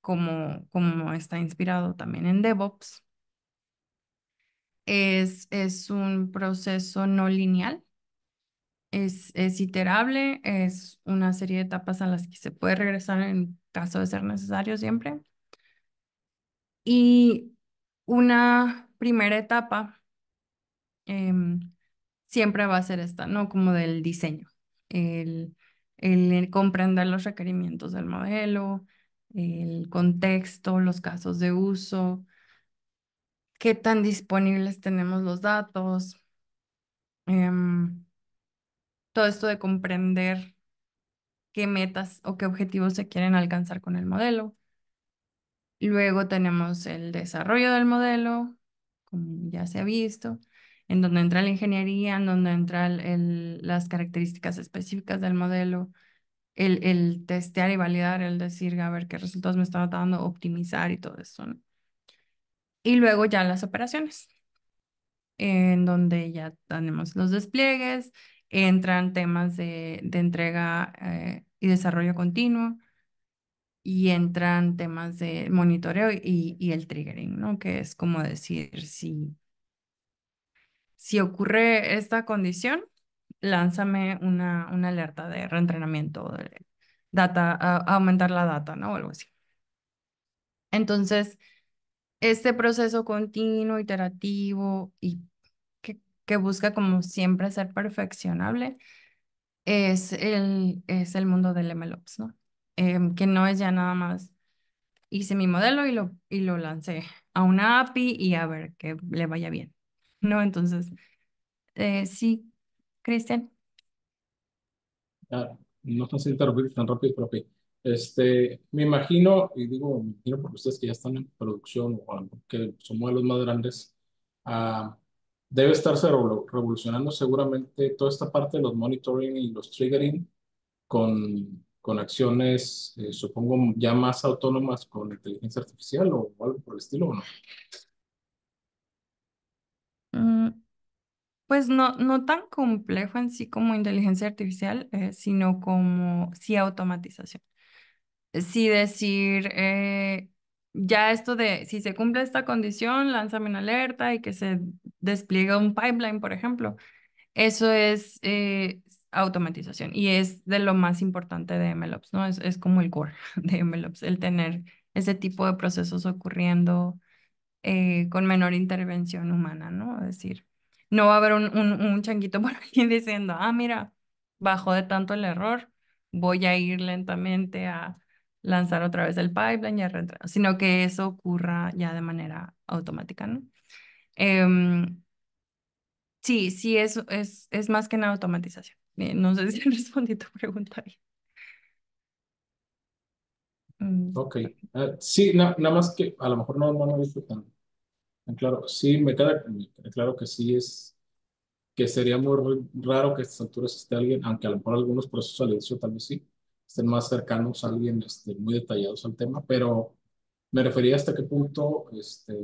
como, como está inspirado también en DevOps, es, es un proceso no lineal, es iterable, es una serie de etapas a las que se puede regresar en caso de ser necesario siempre y una primera etapa em, siempre va a ser esta, ¿no? Como del diseño, el, comprender los requerimientos del modelo, el contexto, los casos de uso, qué tan disponibles tenemos los datos, em, todo esto de comprender qué metas o qué objetivos se quieren alcanzar con el modelo. Luego tenemos el desarrollo del modelo, como ya se ha visto, en donde entra la ingeniería, en donde entran las características específicas del modelo, el, el, testear y validar, el decir, a ver qué resultados me estaba dando, optimizar y todo eso. Y luego ya las operaciones, en donde ya tenemos los despliegues, entran temas de, entrega eh, y desarrollo continuo, y entran temas de monitoreo y, y el triggering, ¿no? Que es como decir, si, si ocurre esta condición, lánzame una, una alerta de reentrenamiento, de data, aumentar la data, ¿no? O algo así. Entonces, este proceso continuo, iterativo y que, busca como siempre ser perfeccionable es el, es el mundo del MLOps, ¿no? Em, que no es ya nada más hice mi modelo y lo, y lo lancé a una API y a ver que le vaya bien, ¿no? Entonces, eh, sí, Cristian. Ah, no tan interrumpir tan rápido, Este, me imagino, y digo, me imagino porque ustedes que ya están en producción o que son modelos más grandes, ah, debe estarse revolucionando seguramente toda esta parte de los monitoring y los triggering con con acciones, eh, supongo, ya más autónomas con inteligencia artificial o, algo por el estilo, ¿o no? Mm, pues no, no tan complejo en sí como inteligencia artificial, eh, sino como sí automatización. Sí decir, eh, ya esto de si se cumple esta condición, lánzame una alerta y que se despliegue un pipeline, por ejemplo. Eso es, automatización y es de lo más importante de MLOps, ¿no? Es, como el core de MLOps, el tener ese tipo de procesos ocurriendo eh, con menor intervención humana, ¿no? Es decir, no va a haber un, changuito por aquí diciendo, ah, mira, bajó de tanto el error, voy a ir lentamente a lanzar otra vez el pipeline y a reentrar, sino que eso ocurra ya de manera automática, ¿no? Em, sí, sí, es, es, es más que una automatización. Eh, no sé si respondí tu pregunta bien. Mm, ok. Eh, sí, nada más que a lo mejor no, no lo he visto tan, claro. Sí, me queda, claro que sí es que sería muy raro que a estas alturas esté alguien, aunque a lo mejor algunos procesos al inicio tal vez sí, estén más cercanos a alguien, este, muy detallados al tema, pero me refería hasta qué punto, este,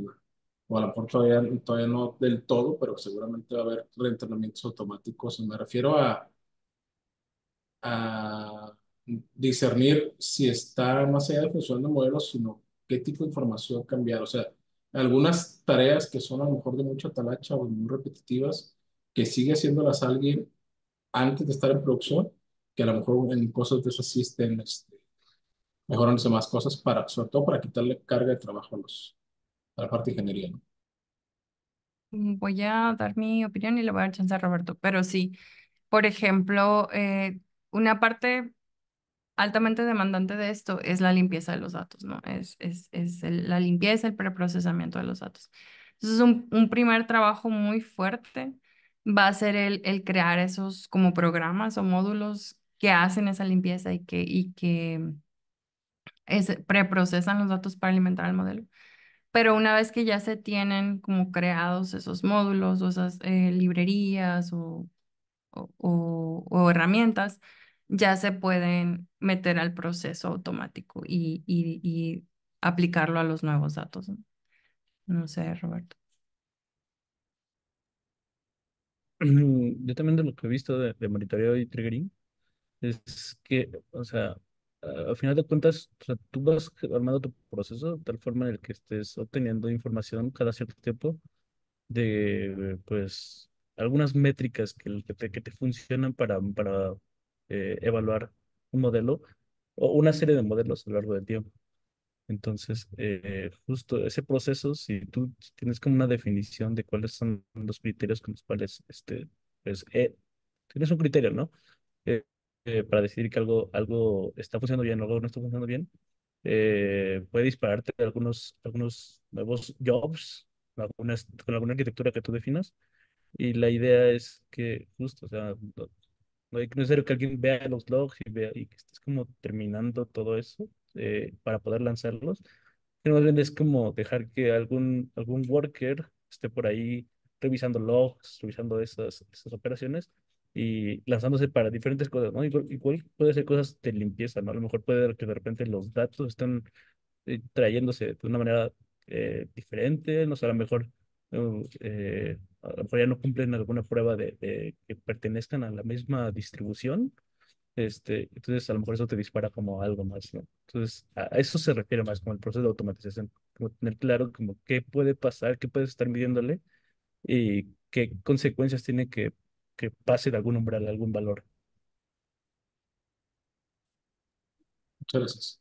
o a lo mejor todavía, todavía no del todo, pero seguramente va a haber reentrenamientos automáticos. Me refiero a a discernir si está más allá de función de modelos, sino qué tipo de información cambiar. O sea, algunas tareas que son a lo mejor de mucha talacha o muy repetitivas, que sigue haciéndolas alguien antes de estar en producción, que a lo mejor en cosas de esas sí estén este, mejorándose más cosas, para, sobre todo para quitarle carga de trabajo a, los, a la parte de ingeniería. Mm, voy a dar mi opinión y le voy a dar a Roberto, pero sí, por ejemplo, eh, una parte altamente demandante de esto es la limpieza de los datos, ¿no? Es, es, la limpieza, el preprocesamiento de los datos. Entonces, un, un primer trabajo muy fuerte va a ser el, el crear esos como programas o módulos que hacen esa limpieza y que, y que preprocesan los datos para alimentar el modelo. Pero una vez que ya se tienen como creados esos módulos o esas eh, librerías o o, herramientas, ya se pueden meter al proceso automático y, aplicarlo a los nuevos datos. No sé, Roberto. Yo también de lo que he visto de, de monitoreo y triggering, es que, o sea, al final de cuentas, tú vas armando tu proceso de tal forma en el que estés obteniendo información cada cierto tiempo de, pues, algunas métricas que, que, te, funcionan para, para eh, evaluar un modelo o una serie de modelos a lo largo del tiempo. Entonces, eh, justo ese proceso, si tú tienes como una definición de cuáles son los criterios con los cuales, este, pues, eh, tienes un criterio, ¿no? para decidir que algo, algo está funcionando bien o algo no está funcionando bien, puede dispararte algunos, algunos nuevos jobs, algunas, con alguna arquitectura que tú definas, y la idea es que justo, o sea, no, no es necesario que alguien vea los logs y vea y que estés como terminando todo eso eh, para poder lanzarlos. Pero más bien es como dejar que algún, algún worker esté por ahí revisando logs, revisando esas, esas operaciones y lanzándose para diferentes cosas, ¿no? Igual, puede ser cosas de limpieza, ¿no? A lo mejor puede que de repente los datos estén eh, trayéndose de una manera eh, diferente, no o sea, a lo mejor eh, ya no cumplen alguna prueba de, que pertenezcan a la misma distribución, este, entonces a lo mejor eso te dispara como algo más, Entonces a eso se refiere más como el proceso de automatización, como tener claro como qué puede pasar, qué puedes estar midiéndole y qué consecuencias tiene que, que pase de algún umbral algún valor. Muchas gracias.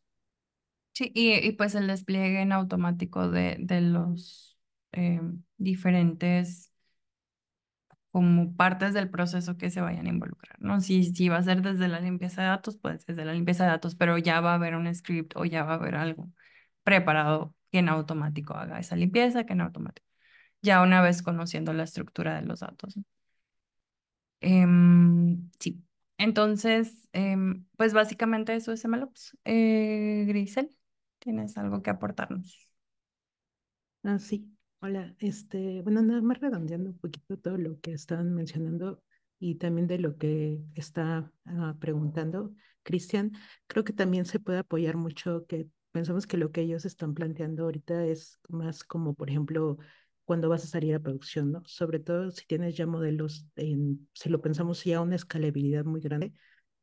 Sí, y, y pues el despliegue en automático de, de los eh, diferentes como partes del proceso que se vayan a involucrar, ¿no? Si, si va a ser desde la limpieza de datos, pues desde la limpieza de datos, pero ya va a haber un script o ya va a haber algo preparado que en automático haga esa limpieza, que en automático, ya una vez conociendo la estructura de los datos. Em, sí, entonces, em, pues básicamente eso es MLOps. Eh, Grisel, ¿tienes algo que aportarnos? Ah, sí, Hola, este, bueno, nada más redondeando un poquito todo lo que estaban mencionando y también de lo que está ah, preguntando Cristian, creo que también se puede apoyar mucho que pensamos que lo que ellos están planteando ahorita es más como, por ejemplo, cuando vas a salir a producción, ¿no? Sobre todo si tienes ya modelos, si lo pensamos ya una escalabilidad muy grande,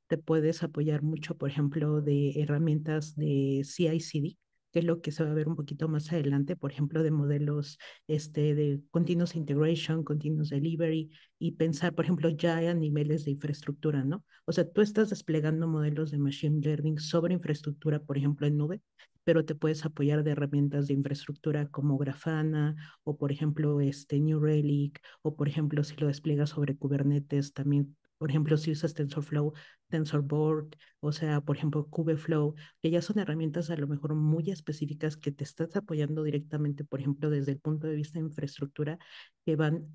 te puedes apoyar mucho, por ejemplo, de herramientas de CI/CD, que es lo que se va a ver un poquito más adelante, por ejemplo, de modelos este, de continuous integration, continuous delivery, y pensar, por ejemplo, ya a niveles de infraestructura, ¿no? O sea, tú estás desplegando modelos de machine learning sobre infraestructura, por ejemplo, en nube, pero te puedes apoyar de herramientas de infraestructura como Grafana o por ejemplo este New Relic o por ejemplo si lo despliegas sobre Kubernetes también por ejemplo, si usas TensorFlow, TensorBoard, o sea, por ejemplo, Kubeflow, que ya son herramientas a lo mejor muy específicas que te estás apoyando directamente, por ejemplo, desde el punto de vista de infraestructura, que van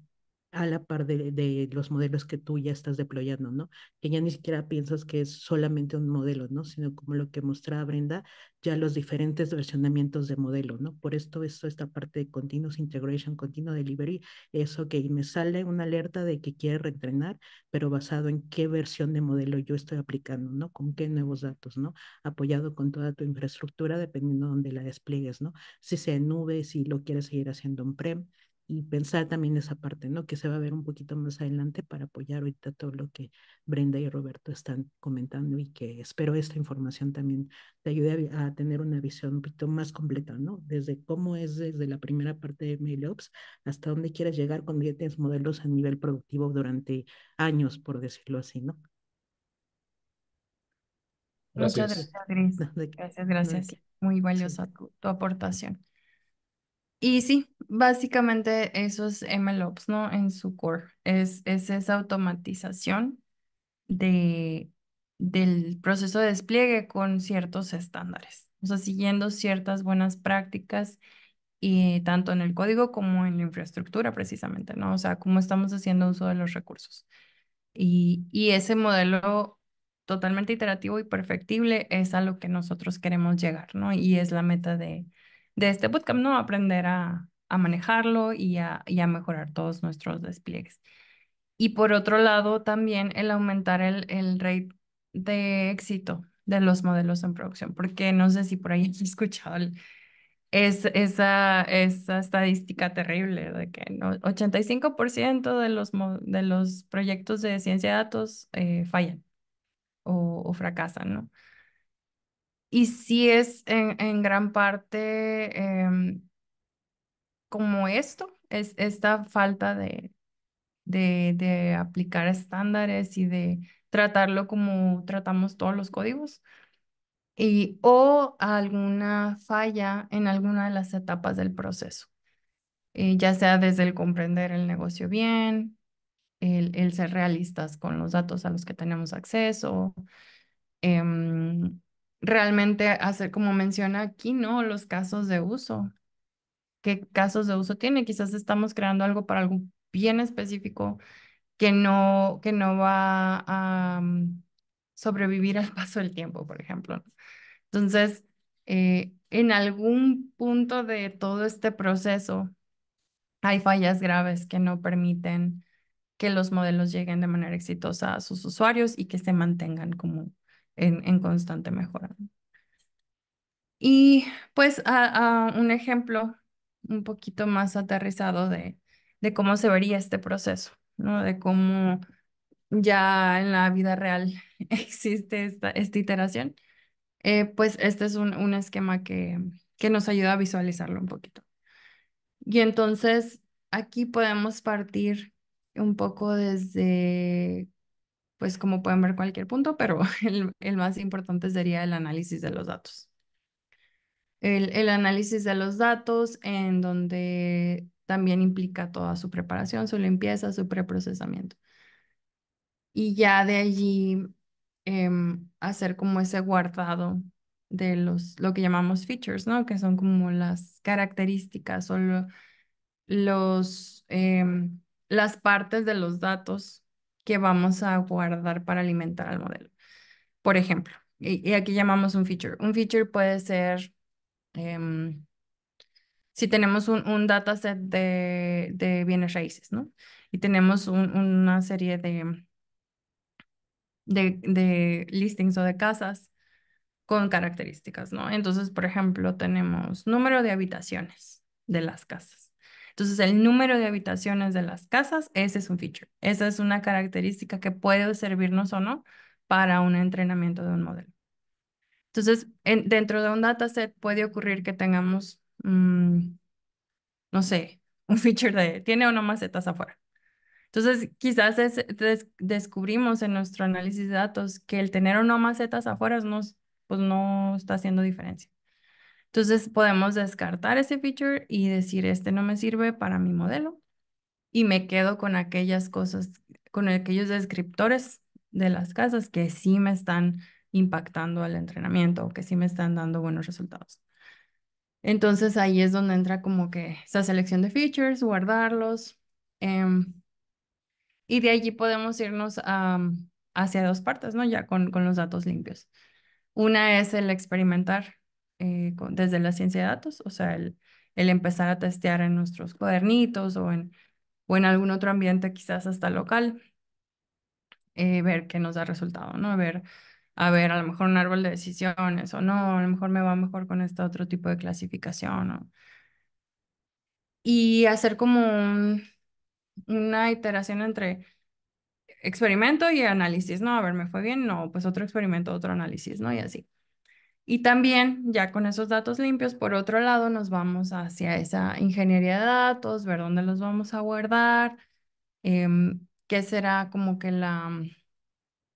a la par de, los modelos que tú ya estás deployando, ¿no? Que ya ni siquiera piensas que es solamente un modelo, ¿no? Sino como lo que mostraba Brenda, ya los diferentes versionamientos de modelo, ¿no? Por esto, esto esta parte de Continuous Integration, Continuous Delivery, eso que me sale una alerta de que quiere reentrenar, pero basado en qué versión de modelo yo estoy aplicando, ¿no? Con qué nuevos datos, ¿no? Apoyado con toda tu infraestructura, dependiendo de dónde la despliegues, ¿no? Si sea en nube, si lo quieres seguir haciendo en prem y pensar también esa parte, ¿no? Que se va a ver un poquito más adelante para apoyar ahorita todo lo que Brenda y Roberto están comentando y que espero esta información también te ayude a, tener una visión un poquito más completa, ¿no? Desde cómo es desde la primera parte de MailOps hasta dónde quieres llegar con modelos a nivel productivo durante años, por decirlo así, ¿no? Muchas gracias, Gracias, gracias. Muy valiosa tu aportación. Y sí, básicamente eso es MLOps, ¿no? En su core. Es, es esa automatización de, del proceso de despliegue con ciertos estándares. O sea, siguiendo ciertas buenas prácticas y eh, tanto en el código como en la infraestructura precisamente, ¿no? O sea, cómo estamos haciendo uso de los recursos. y ese modelo totalmente iterativo y perfectible es a lo que nosotros queremos llegar, ¿no? Y es la meta de, de este bootcamp, ¿no? Aprender a, manejarlo y a, mejorar todos nuestros despliegues. Y por otro lado, también el aumentar el, rate de éxito de los modelos en producción, porque no sé si por ahí han escuchado es, esa, estadística terrible de que no, 85% de los, de los proyectos de ciencia de datos eh, fallan o, o fracasan, ¿no? Y si es en, en gran parte em, como esto, es esta falta de, de, de, aplicar estándares y de tratarlo como tratamos todos los códigos. Y, o alguna falla en alguna de las etapas del proceso, eh, ya sea desde el comprender el negocio bien, el, ser realistas con los datos a los que tenemos acceso, eh, realmente hacer como menciona aquí, ¿no? Los casos de uso. ¿Qué casos de uso tiene? Quizás estamos creando algo para algo bien específico que no, que no va a mm, sobrevivir al paso del tiempo, por ejemplo. Entonces, eh, en algún punto de todo este proceso hay fallas graves que no permiten que los modelos lleguen de manera exitosa a sus usuarios y que se mantengan como en, constante mejora. Y pues a, un ejemplo un poquito más aterrizado de, de cómo se vería este proceso, ¿no? De cómo ya en la vida real existe esta, esta iteración. Eh, pues este es un, esquema que, que nos ayuda a visualizarlo un poquito. Y entonces aquí podemos partir un poco desde pues como pueden ver cualquier punto, pero el, más importante sería el análisis de los datos. El, análisis de los datos en donde también implica toda su preparación, su limpieza, su preprocesamiento. Y ya de allí em, hacer como ese guardado de los, lo que llamamos features, ¿no? Que son como las características o los, em, las partes de los datos que vamos a guardar para alimentar al modelo. Por ejemplo, y, aquí llamamos un feature. Un feature puede ser, em, si tenemos un, un dataset de, bienes raíces, ¿no? Y tenemos una serie de, de, de listings o de casas con características, ¿no? Entonces, por ejemplo, tenemos número de habitaciones de las casas entonces, el número de habitaciones de las casas, ese es un feature. Esa es una característica que puede servirnos o no para un entrenamiento de un modelo. Entonces, dentro de un dataset puede ocurrir que tengamos, mm, no sé, un feature de, tiene o no macetas afuera. Entonces, quizás descubrimos en nuestro análisis de datos que el tener o no macetas afuera nos, pues no está haciendo diferencia. Entonces podemos descartar ese feature y decir, este no me sirve para mi modelo y me quedo con aquellas cosas, con aquellos descriptores de las casas que sí me están impactando al entrenamiento o que sí me están dando buenos resultados. Entonces ahí es donde entra como que esa selección de features, guardarlos. Em, y de allí podemos irnos a, hacia dos partes, ¿no? Ya con, con los datos limpios. Una es el experimentar eh, desde la ciencia de datos, o sea, el, el empezar a testear en nuestros cuadernitos o en, o en algún otro ambiente quizás hasta local, eh, ver qué nos da resultado, ¿no? Ver, a ver, a lo mejor un árbol de decisiones o no, a lo mejor me va mejor con este otro tipo de clasificación. ¿no? Y hacer como una iteración entre experimento y análisis, ¿no? A ver, me fue bien, no, pues otro experimento, otro análisis, ¿no? Y así. Y también, ya con esos datos limpios, por otro lado, nos vamos hacia esa ingeniería de datos, ver dónde los vamos a guardar, em, qué será como que la, mm,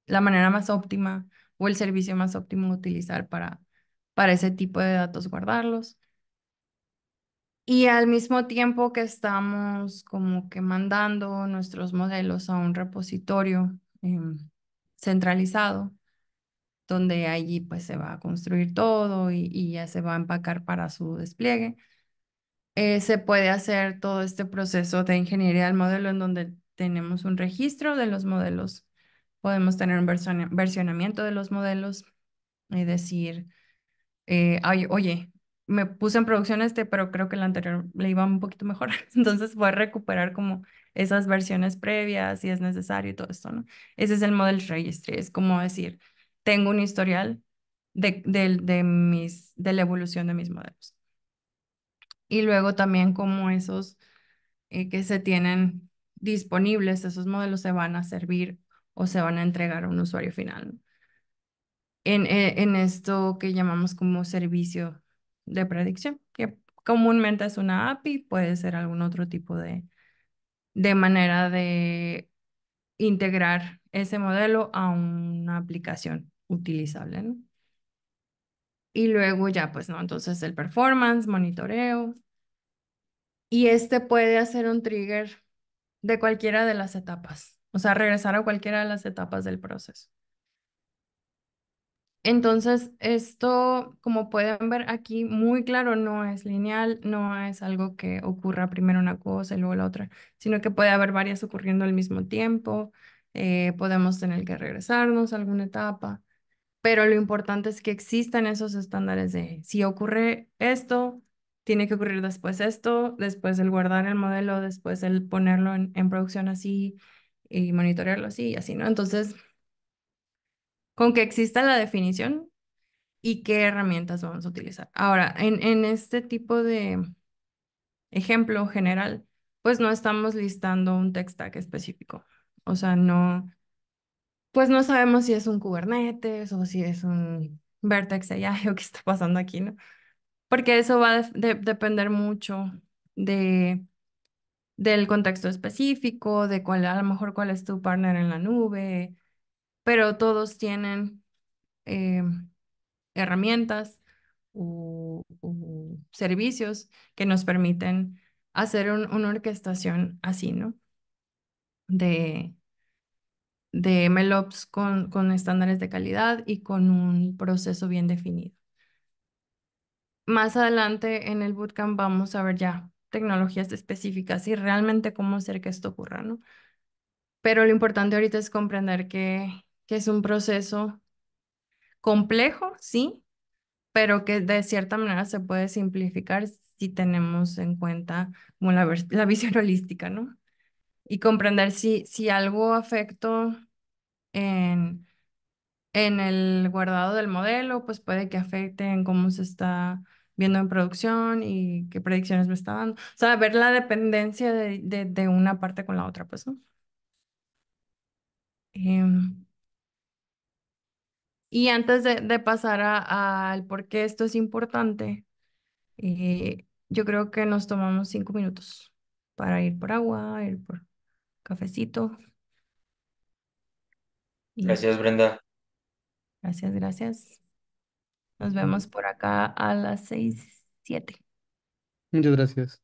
la manera más óptima o el servicio más óptimo utilizar para, para ese tipo de datos guardarlos. Y al mismo tiempo que estamos como que mandando nuestros modelos a un repositorio em, centralizado, donde allí pues se va a construir todo y, ya se va a empacar para su despliegue. Eh, se puede hacer todo este proceso de ingeniería del modelo en donde tenemos un registro de los modelos, podemos tener un versionamiento de los modelos y decir, eh, oye, me puse en producción este, pero creo que el anterior le iba un poquito mejor. Entonces voy a recuperar como esas versiones previas si es necesario y todo esto, ¿no? Ese es el model registry, es como decir, tengo un historial de, mis, de la evolución de mis modelos. Y luego también como esos eh, que se tienen disponibles, esos modelos se van a servir o se van a entregar a un usuario final. En, eh, en esto que llamamos como servicio de predicción, que comúnmente es una API, puede ser algún otro tipo de, de manera de integrar ese modelo a una aplicación utilizable, ¿no? Y luego ya, pues, ¿no? Entonces el performance, monitoreo. Y este puede hacer un trigger de cualquiera de las etapas, o sea, regresar a cualquiera de las etapas del proceso. Entonces, esto, como pueden ver aquí, muy claro, no es lineal, no es algo que ocurra primero una cosa y luego la otra, sino que puede haber varias ocurriendo al mismo tiempo, eh, podemos tener que regresarnos a alguna etapa pero lo importante es que existan esos estándares de si ocurre esto, tiene que ocurrir después esto, después el guardar el modelo, después el ponerlo en, producción así y monitorearlo así y así, ¿no? Entonces, con que exista la definición y qué herramientas vamos a utilizar. Ahora, en, en este tipo de ejemplo general, pues no estamos listando un text stack específico. O sea, no, pues no sabemos si es un Kubernetes o si es un Vertex AI o qué está pasando aquí, ¿no? Porque eso va a depender mucho de, del contexto específico, de cuál, a lo mejor cuál es tu partner en la nube, pero todos tienen eh, herramientas o, servicios que nos permiten hacer una orquestación así, ¿no? De, de MLOps con, con estándares de calidad y con un proceso bien definido. Más adelante en el bootcamp vamos a ver ya tecnologías específicas y realmente cómo hacer que esto ocurra, ¿no? Pero lo importante ahorita es comprender que, que es un proceso complejo, sí, pero que de cierta manera se puede simplificar si tenemos en cuenta la visión holística, ¿no? y comprender si, si algo afecto en, el guardado del modelo, pues puede que afecte en cómo se está viendo en producción y qué predicciones me está dando. O sea, ver la dependencia de, una parte con la otra, pues, ¿no? Em, y antes de, de pasar al por qué esto es importante, eh, yo creo que nos tomamos cinco minutos para ir por agua, ir por cafecito. Gracias, Brenda. gracias, gracias. Nos vemos por acá a las seis, siete. Muchas gracias.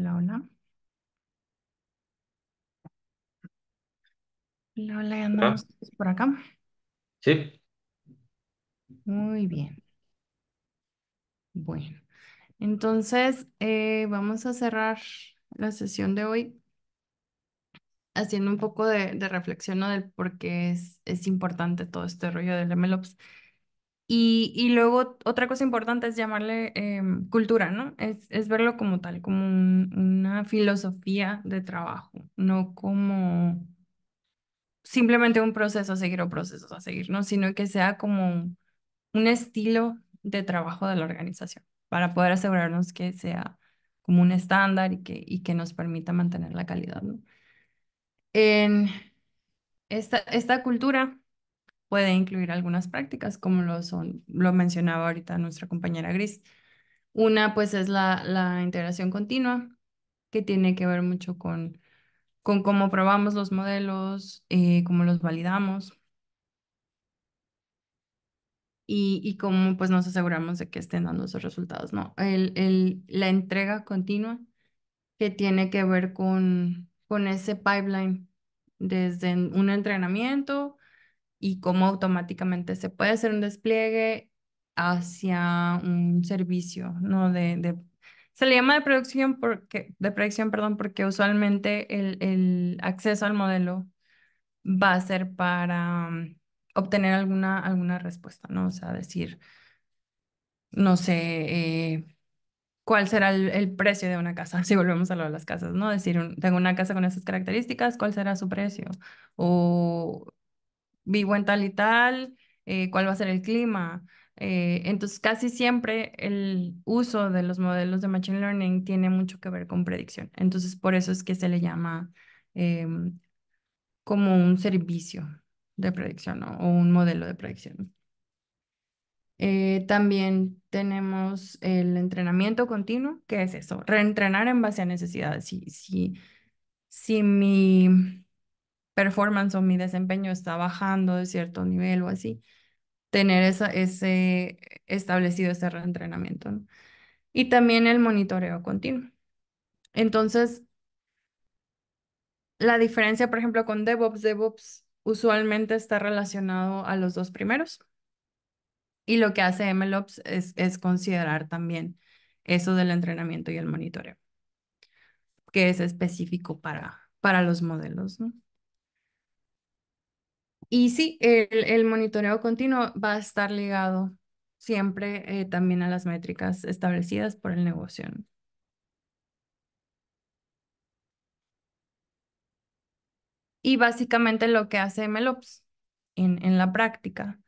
Hola, hola. Hola, andamos por acá. sí, Muy bien. Bueno, entonces eh, vamos a cerrar la sesión de hoy haciendo un poco de, reflexión, ¿no? Del por qué es, es importante todo este rollo del MLOps. Y, luego otra cosa importante es llamarle em, cultura, ¿no? Es, verlo como tal, como una filosofía de trabajo, no como simplemente un proceso a seguir o procesos a seguir, ¿no? Sino que sea como un estilo de trabajo de la organización para poder asegurarnos que sea como un estándar y que, y que nos permita mantener la calidad, ¿no? En esta, esta cultura puede incluir algunas prácticas, como lo, son, lo mencionaba ahorita nuestra compañera Gris. Una, pues, es la, la integración continua, que tiene que ver mucho con, con cómo probamos los modelos, eh, cómo los validamos y, cómo pues, nos aseguramos de que estén dando esos resultados. ¿no? El, la entrega continua, que tiene que ver con, con ese pipeline, desde un entrenamiento y cómo automáticamente se puede hacer un despliegue hacia un servicio, ¿no? De, de se le llama de producción porque, de predicción, perdón, porque usualmente el, el, acceso al modelo va a ser para mm, obtener alguna, alguna respuesta, ¿no? O sea, decir, no sé, eh, cuál será el, precio de una casa, si volvemos a lo de las casas, ¿no? Decir, tengo una casa con esas características, ¿cuál será su precio? O vivo en tal y tal, eh, cuál va a ser el clima. Eh, entonces, casi siempre el uso de los modelos de Machine Learning tiene mucho que ver con predicción. Entonces, por eso es que se le llama em, como un servicio de predicción o un modelo de predicción. Eh, también tenemos el entrenamiento continuo, ¿Qué es eso, reentrenar en base a necesidades. Si, si, si mi performance o mi desempeño está bajando de cierto nivel o así, tener ese establecido ese reentrenamiento. Y también el monitoreo continuo. Entonces, la diferencia, por ejemplo, con DevOps, DevOps usualmente está relacionado a los dos primeros. Y lo que hace MLOps es, es considerar también eso del entrenamiento y el monitoreo, que es específico para, para los modelos. ¿no? Y sí, el, monitoreo continuo va a estar ligado siempre eh, también a las métricas establecidas por el negocio. Y básicamente lo que hace MLOps en la práctica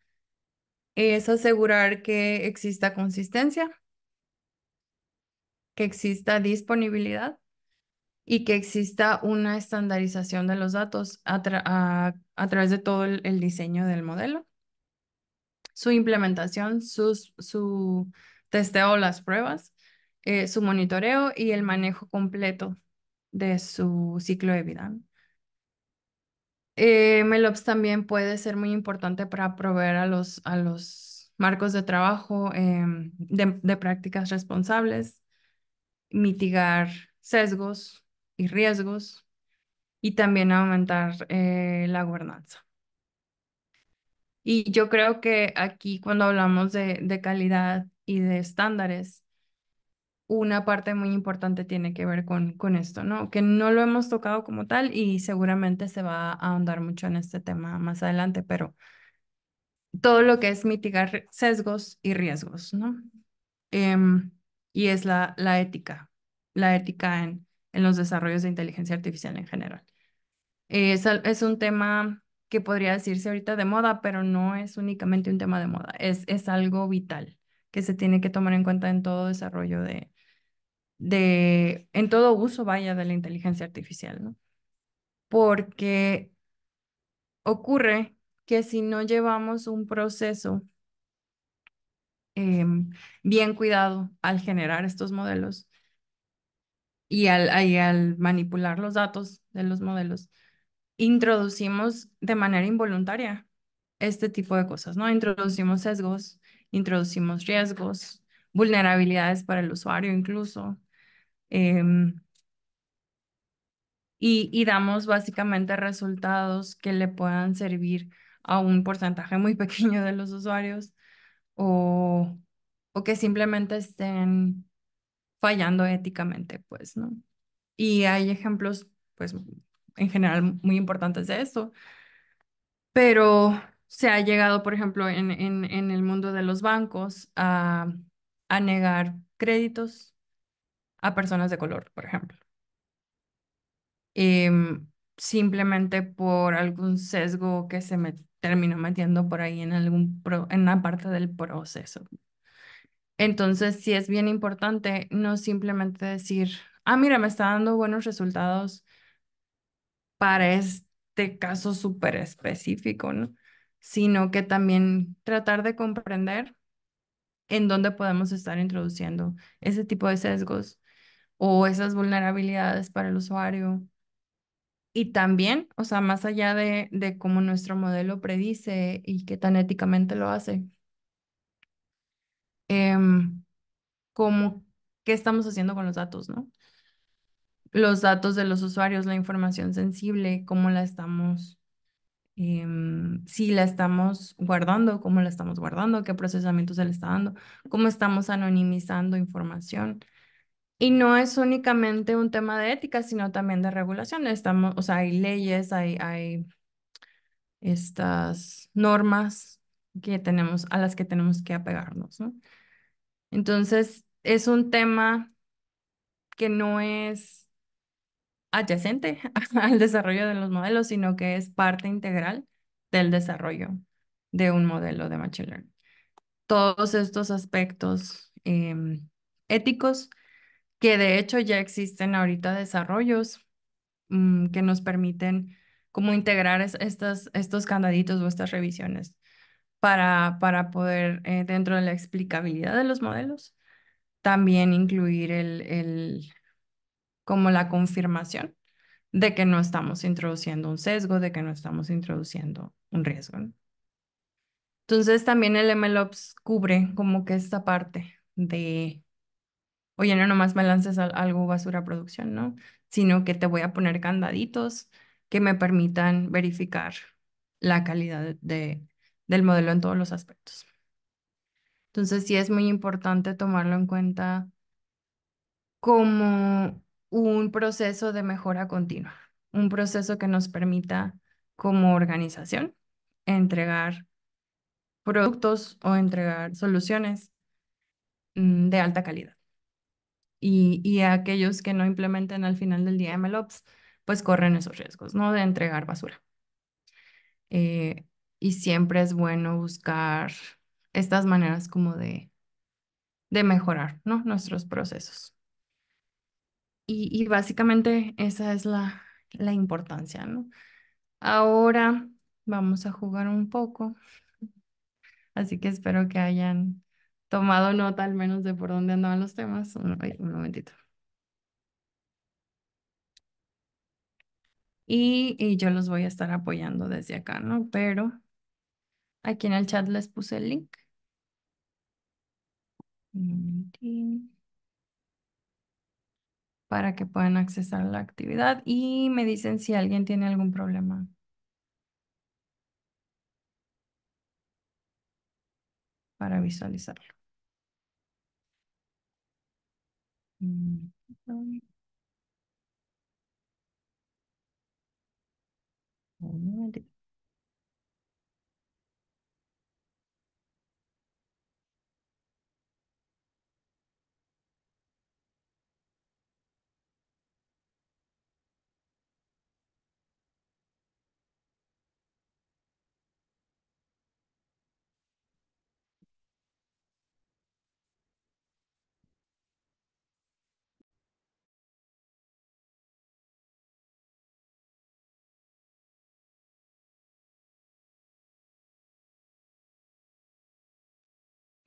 es asegurar que exista consistencia, que exista disponibilidad y que exista una estandarización de los datos a, través de todo el, diseño del modelo, su implementación, sus, su testeo, las pruebas, eh, su monitoreo y el manejo completo de su ciclo de vida. Eh, también puede ser muy importante para proveer a los, a los marcos de trabajo em, de, prácticas responsables, mitigar sesgos y riesgos y también aumentar eh, la gobernanza. Y yo creo que aquí cuando hablamos de, de calidad y de estándares, una parte muy importante tiene que ver con, con esto, ¿no? Que no lo hemos tocado como tal y seguramente se va a ahondar mucho en este tema más adelante, pero todo lo que es mitigar sesgos y riesgos, ¿no? Em, y es la, la ética, la ética en, en los desarrollos de inteligencia artificial en general. es, un tema que podría decirse ahorita de moda, pero no es únicamente un tema de moda, es, es algo vital que se tiene que tomar en cuenta en todo desarrollo de, de en todo uso, vaya, de la inteligencia artificial, ¿no? Porque ocurre que si no llevamos un proceso em, bien cuidado al generar estos modelos, y al, al manipular los datos de los modelos, introducimos de manera involuntaria este tipo de cosas, ¿no? Introducimos sesgos, introducimos riesgos, vulnerabilidades para el usuario incluso. Em, y, damos básicamente resultados que le puedan servir a un porcentaje muy pequeño de los usuarios o, o que simplemente estén fallando éticamente, pues, ¿no? Y hay ejemplos, pues, en general muy importantes de eso, pero se ha llegado, por ejemplo, en, en, el mundo de los bancos a, negar créditos a personas de color, por ejemplo. Em, simplemente por algún sesgo que se me terminó metiendo por ahí en, algún en una parte del proceso, entonces, sí es bien importante no simplemente decir, ah, mira, me está dando buenos resultados para este caso súper específico, ¿no? Sino que también tratar de comprender en dónde podemos estar introduciendo ese tipo de sesgos o esas vulnerabilidades para el usuario. Y también, o sea, más allá de, de cómo nuestro modelo predice y qué tan éticamente lo hace, Em, como qué estamos haciendo con los datos, ¿no? Los datos de los usuarios, la información sensible, cómo la estamos, em, si la estamos guardando, cómo la estamos guardando, qué procesamiento se le está dando, cómo estamos anonimizando información. Y no es únicamente un tema de ética, sino también de regulación. Estamos, o sea, hay leyes, hay, hay estas normas que tenemos, a las que tenemos que apegarnos, ¿no? Entonces, es un tema que no es adyacente al desarrollo de los modelos, sino que es parte integral del desarrollo de un modelo de Machine Learning. Todos estos aspectos em, éticos, que de hecho ya existen ahorita desarrollos mm, que nos permiten como integrar estos candaditos o estas revisiones para, poder, eh, dentro de la explicabilidad de los modelos, también incluir el, el, como la confirmación de que no estamos introduciendo un sesgo, de que no estamos introduciendo un riesgo. Entonces también el MLOps cubre como que esta parte de, oye, no nomás me lances algo basura producción, ¿no? Sino que te voy a poner candaditos que me permitan verificar la calidad de, del modelo en todos los aspectos. Entonces sí es muy importante tomarlo en cuenta como un proceso de mejora continua, un proceso que nos permita como organización entregar productos o entregar soluciones mm, de alta calidad. Y, aquellos que no implementen al final del día MLOps, pues corren esos riesgos, ¿no? De entregar basura. Eh, y siempre es bueno buscar estas maneras como de, de mejorar ¿no? nuestros procesos. Y, básicamente esa es la, la importancia, ¿no? Ahora vamos a jugar un poco, así que espero que hayan tomado nota al menos de por dónde andaban los temas. un, momentito. Y, y, yo los voy a estar apoyando desde acá, ¿no? Pero Aquí en el chat les puse el link. Para que puedan accesar la actividad y me dicen si alguien tiene algún problema. Para visualizarlo. Un mm.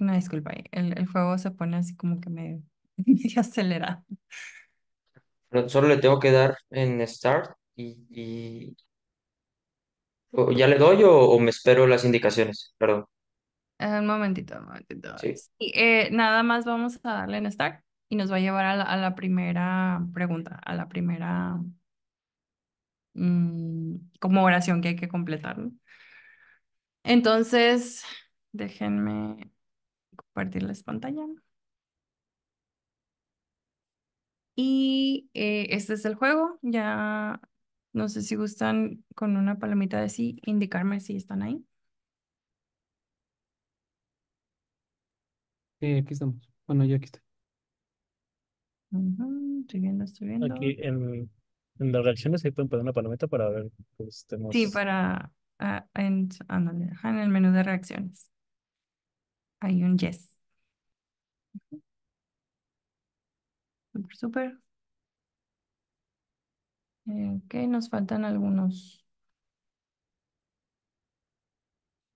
Una disculpa, el, el juego se pone así como que medio, acelerado. solo le tengo que dar en start y, ¿Ya le doy o, me espero las indicaciones? Perdón. Eh, un momentito, un momentito. Sí. Eh, nada más vamos a darle en start y nos va a llevar a la, primera pregunta, a la primera mm, como oración que hay que completar. Entonces, déjenme la pantalla. Y eh, este es el juego. Ya no sé si gustan con una palomita de sí indicarme si están ahí. Sí, aquí estamos. Bueno, yo aquí estoy. Estoy viendo, estoy viendo. Aquí en, las reacciones ahí pueden poner una palomita para ver. Pues, sí, para ah, en el menú de reacciones hay un yes. Súper, súper. Eh, ok, nos faltan algunos.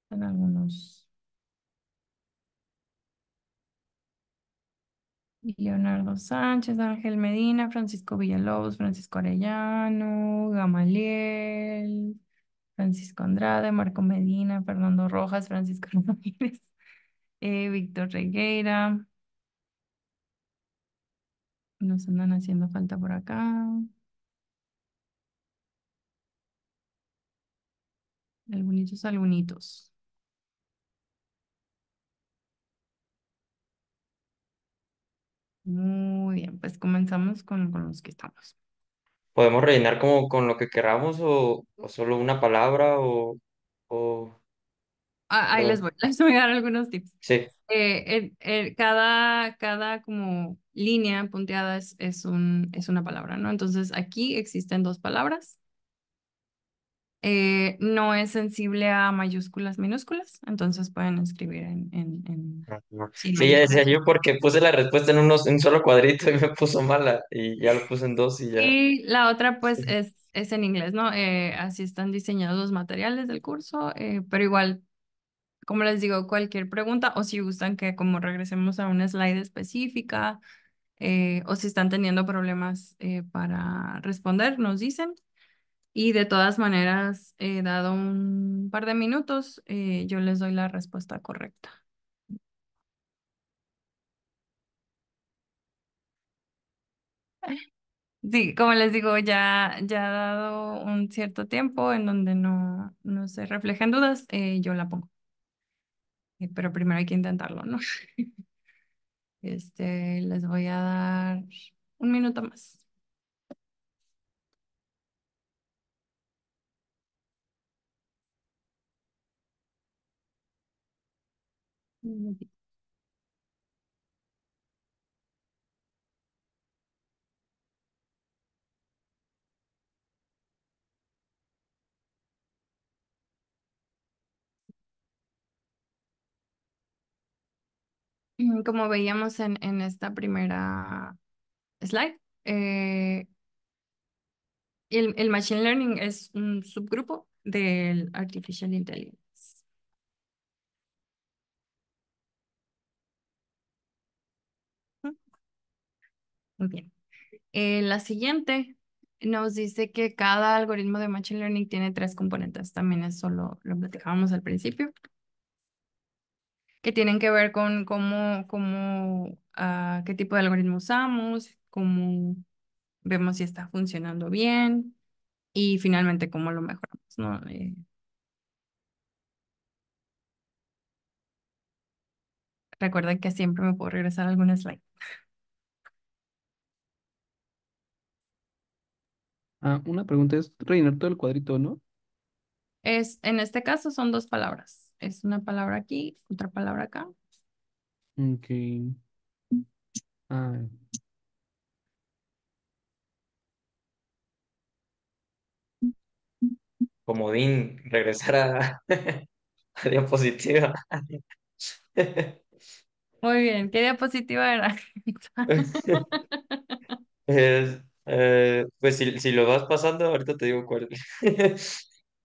Faltan algunos. Leonardo Sánchez, Ángel Medina, Francisco Villalobos, Francisco Arellano, Gamaliel, Francisco Andrade, Marco Medina, Fernando Rojas, Francisco Ramírez. Eh, Víctor Regueira. Nos andan haciendo falta por acá. Algunitos, algunitos. Muy bien, pues comenzamos con, con los que estamos. ¿Podemos rellenar como con lo que queramos o, o solo una palabra o, o Ah, ahí les voy, les voy a dar algunos tips. Sí. Eh, cada, cada como línea punteada es, es, un, es una palabra, ¿no? Entonces aquí existen dos palabras. Eh, no es sensible a mayúsculas, minúsculas, entonces pueden escribir en... en, en... Ah, sí, ya decía yo porque puse la respuesta en, unos, un solo cuadrito y me puso mala y ya lo puse en dos y ya... Y la otra pues es, es en inglés, ¿no? Eh, así están diseñados los materiales del curso, pero igual como les digo, cualquier pregunta o si gustan que como regresemos a una slide específica eh, o si están teniendo problemas eh, para responder, nos dicen. Y de todas maneras, eh, dado un par de minutos, eh, yo les doy la respuesta correcta. Sí, como les digo, ya, ya ha dado un cierto tiempo en donde no, no se reflejan dudas, yo la pongo pero primero hay que intentarlo, ¿no? Este, les voy a dar un minuto más. Mm, como veíamos en, esta primera slide, eh, el, Machine Learning es un subgrupo del Artificial Intelligence. Muy bien. Eh, la siguiente nos dice que cada algoritmo de Machine Learning tiene tres componentes. También eso lo, lo platicábamos al principio que tienen que ver con cómo, cómo ah, qué tipo de algoritmo usamos, cómo vemos si está funcionando bien y finalmente cómo lo mejoramos, eh, recuerden que siempre me puedo regresar a algún slide. Ah, una pregunta es rellenar todo el cuadrito, ¿no? Es, en este caso son dos palabras es una palabra aquí, otra palabra acá. Ok. Ah. Comodín, regresar a, diapositiva. Muy bien, ¿qué diapositiva era? Eh, pues si, si lo vas pasando, ahorita te digo cuál.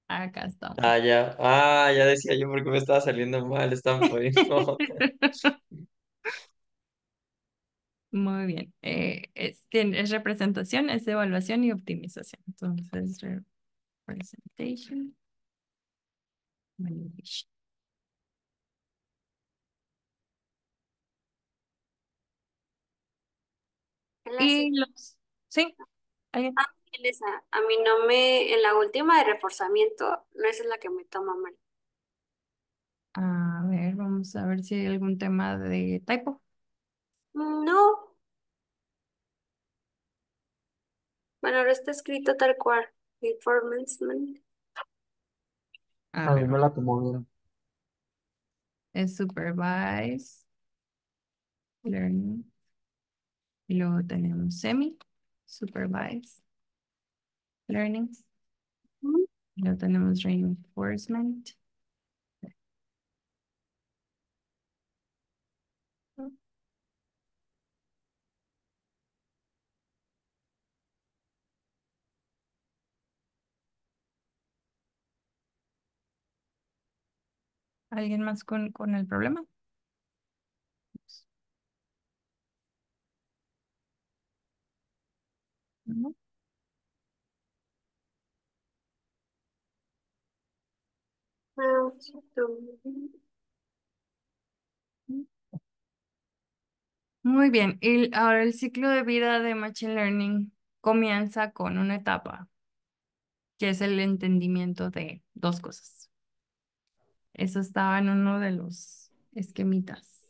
Acá estamos. Ah, ya. Ah, ya decía yo porque me estaba saliendo mal, están Muy bien. Eh, es, representación, es evaluación y optimización. Entonces, representation, Y los... ¿Sí? Ah. A mí no me, en la última de reforzamiento, no es la que me toma mal. A ver, vamos a ver si hay algún tema de typo. No. Bueno, ahora está escrito tal cual. Informancement. A, me la tomó bien. Es supervised learning. Y luego tenemos semi, supervise learning. tenemos reinforcement. ¿Alguien más con, con el problema? No. Muy bien. Y ahora el ciclo de vida de Machine Learning comienza con una etapa, que es el entendimiento de dos cosas. Eso estaba en uno de los esquemitas.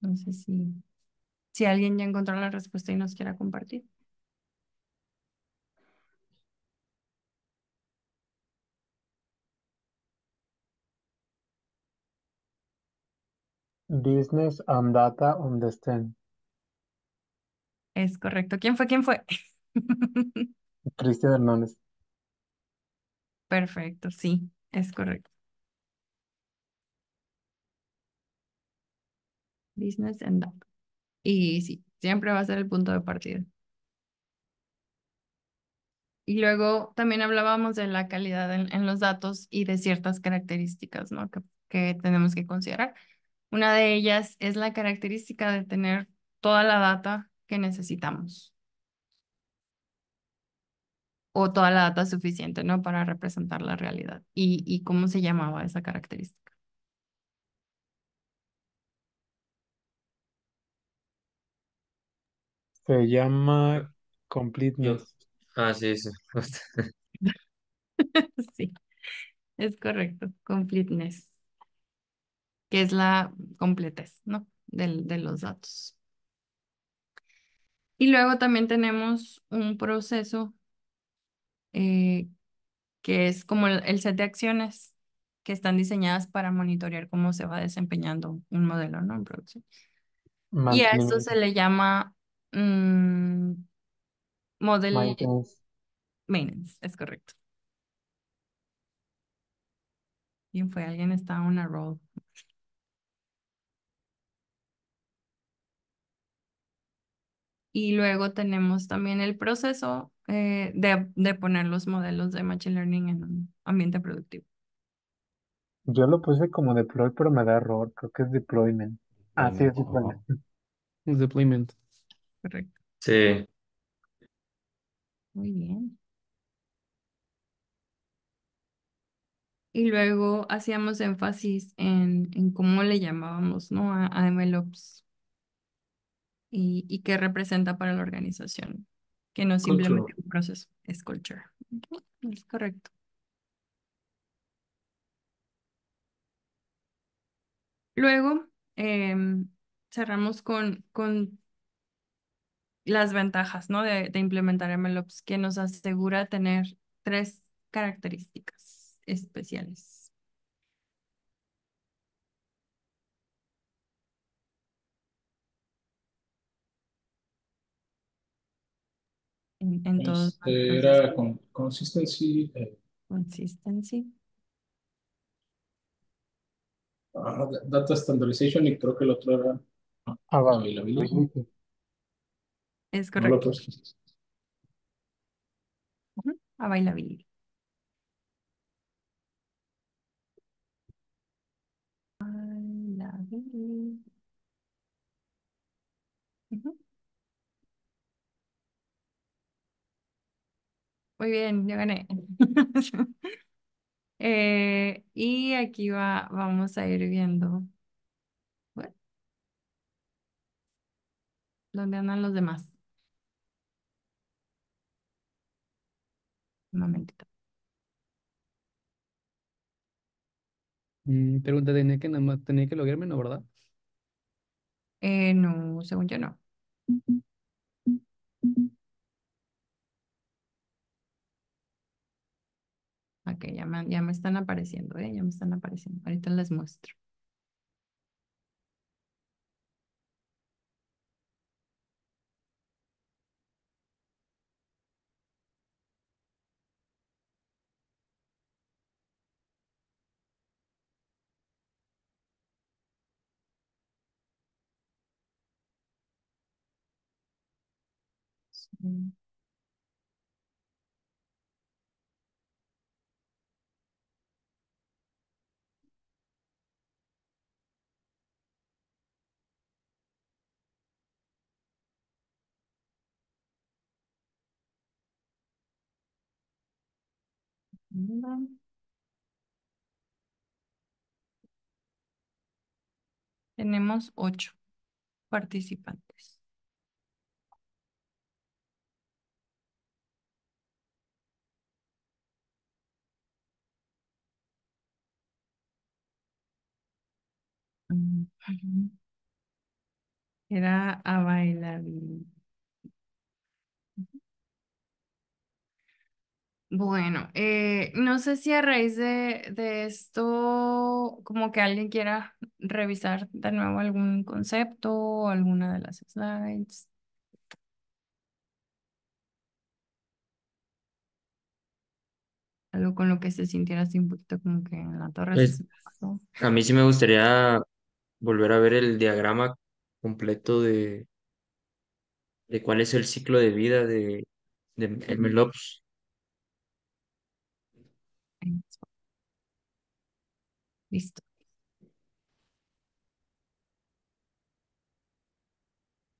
No sé si, si alguien ya encontró la respuesta y nos quiera compartir. business and um, data understand. Um, es correcto. ¿Quién fue? ¿Quién fue? Cristian Hernández. Perfecto, sí, es correcto. Business and data. Y sí, siempre va a ser el punto de partida. Y luego también hablábamos de la calidad en, los datos y de ciertas características ¿no? que tenemos que considerar. Una de ellas es la característica de tener toda la data que necesitamos o toda la data suficiente, ¿no? Para representar la realidad. ¿Y, cómo se llamaba esa característica? Se llama completeness. Ah, sí, sí. sí, es correcto, completeness que es la completez, ¿no? De, de los datos. Y luego también tenemos un proceso eh, que es como el, set de acciones que están diseñadas para monitorear cómo se va desempeñando un modelo ¿no? en producción. Y a esto se le llama mmm, model maintenance. es correcto. ¿Quién fue? Alguien está en una roll. Y luego tenemos también el proceso eh, de, poner los modelos de Machine Learning en un ambiente productivo. Yo lo puse como deploy, pero me da error. Creo que es deployment. Ah, sí, es deployment. Es deployment. Correcto. Sí. Muy bien. Y luego hacíamos énfasis en, en cómo le llamábamos, ¿no? A, a MLOps y, y qué representa para la organización, que no simplemente un proceso, es culture. Es correcto. Luego, em, cerramos con, con las ventajas ¿no? de, de implementar MLOps, que nos asegura tener tres características especiales. en, este, era con consistency. Eh. Consistency. Ah, data standardization y creo que el otro era ah, availability. Es correcto. Availability. Muy bien, yo gané. Eh, y aquí va, vamos a ir viendo. ¿Dónde andan los demás? Un momentito. Mm, pregunta, tenía que nada más, tenía que lograrme ¿no, verdad? Eh, no, según yo no. ok, ya me, ya me están apareciendo, ¿eh? ya me están apareciendo. Ahorita les muestro. Tenemos ocho participantes. Mm, Era a bailar. Bueno, eh, no sé si a raíz de, esto, como que alguien quiera revisar de nuevo algún concepto o alguna de las slides. Algo con lo que se sintiera así un poquito como que en la torre. Pues, a mí sí me gustaría volver a ver el diagrama completo de, de cuál es el ciclo de vida de, de Listo.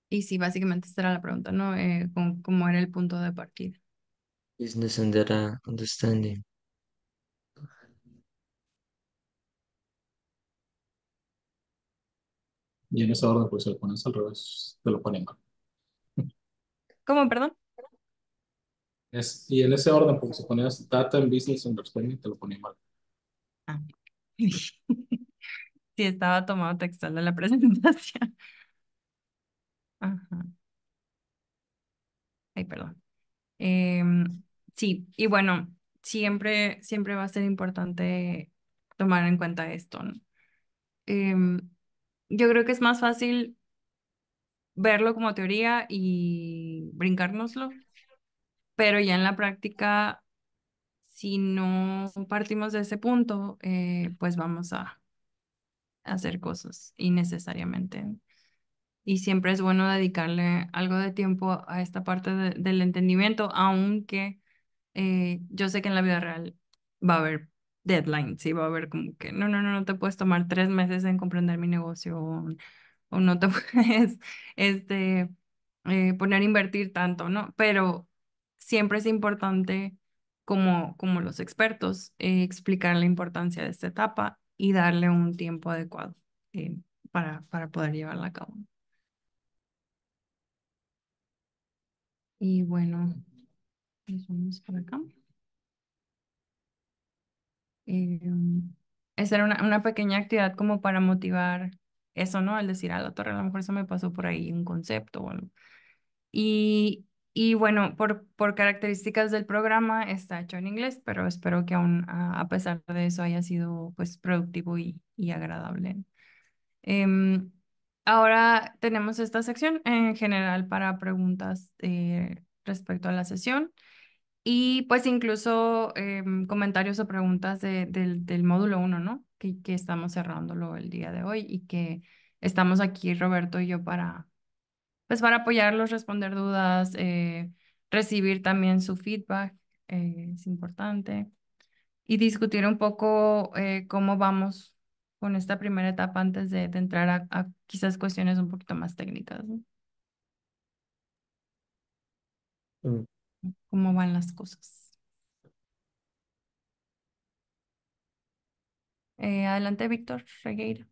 Y si básicamente esta era la pregunta, ¿no? Eh, ¿Cómo era el punto de partida? Business and data understanding. Y en esa orden, pues, se lo pones al revés, te lo ponen como ¿Cómo, perdón? y en ese orden, porque si ponías data en business understanding, te lo ponía mal. Ah. sí, estaba tomado textual de la presentación. Ajá. Ay, perdón. Em, sí, y bueno, siempre, siempre va a ser importante tomar en cuenta esto, em, yo creo que es más fácil verlo como teoría y brincárnoslo pero ya en la práctica, si no partimos de ese punto, eh, pues vamos a hacer cosas innecesariamente. Y siempre es bueno dedicarle algo de tiempo a esta parte del entendimiento, aunque eh, yo sé que en la vida real va a haber deadlines, sí, va a haber como que no, no, no, no te puedes tomar tres meses en comprender mi negocio o, no te puedes este, eh, poner a invertir tanto, ¿no? Pero siempre es importante, como, como los expertos, eh, explicar la importancia de esta etapa y darle un tiempo adecuado eh, para, para poder llevarla a cabo. Y bueno, nos vamos para acá. esa eh, era una, pequeña actividad como para motivar eso, ¿no? Al decir a ah, la torre, a lo mejor se me pasó por ahí un concepto Y y bueno, por, por características del programa está hecho en inglés, pero espero que aún a, pesar de eso haya sido pues productivo y, agradable. Em, ahora tenemos esta sección en general para preguntas eh, respecto a la sesión y pues incluso em, comentarios o preguntas del módulo 1, ¿no? Que, que estamos cerrándolo el día de hoy y que estamos aquí Roberto y yo para pues para apoyarlos, responder dudas, eh, recibir también su feedback, eh, es importante, y discutir un poco eh, cómo vamos con esta primera etapa antes de, entrar a, quizás cuestiones un poquito más técnicas. Mm. ¿Cómo van las cosas? adelante, Víctor Regueira.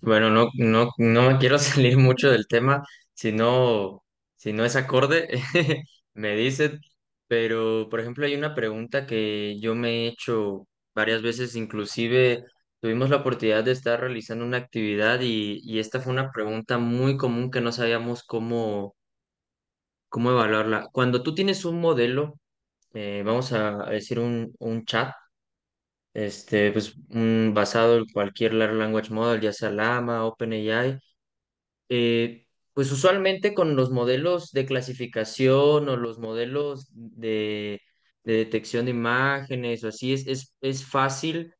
bueno, no, no, no me quiero salir mucho del tema, si no, si no es acorde, me dicen, pero por ejemplo hay una pregunta que yo me he hecho varias veces, inclusive tuvimos la oportunidad de estar realizando una actividad y, esta fue una pregunta muy común que no sabíamos cómo, cómo evaluarla. Cuando tú tienes un modelo, eh, vamos a decir un, un chat, este, pues basado en cualquier large language model, ya sea Lama, OpenAI, eh, pues usualmente con los modelos de clasificación o los modelos de, detección de imágenes o así, es, es, fácil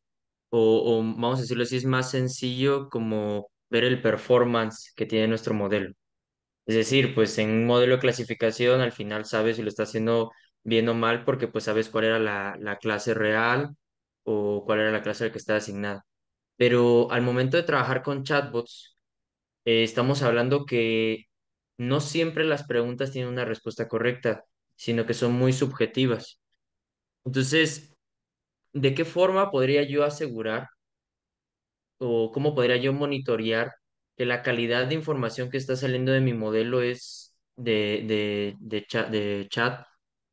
o, vamos a decirlo así, es más sencillo como ver el performance que tiene nuestro modelo. Es decir, pues en un modelo de clasificación al final sabes si lo está haciendo bien o mal porque pues sabes cuál era la, la clase real o cuál era la clase a la que está asignada. Pero al momento de trabajar con chatbots, eh, estamos hablando que no siempre las preguntas tienen una respuesta correcta, sino que son muy subjetivas. Entonces, ¿de qué forma podría yo asegurar o cómo podría yo monitorear que la calidad de información que está saliendo de mi modelo es de, chat, de chat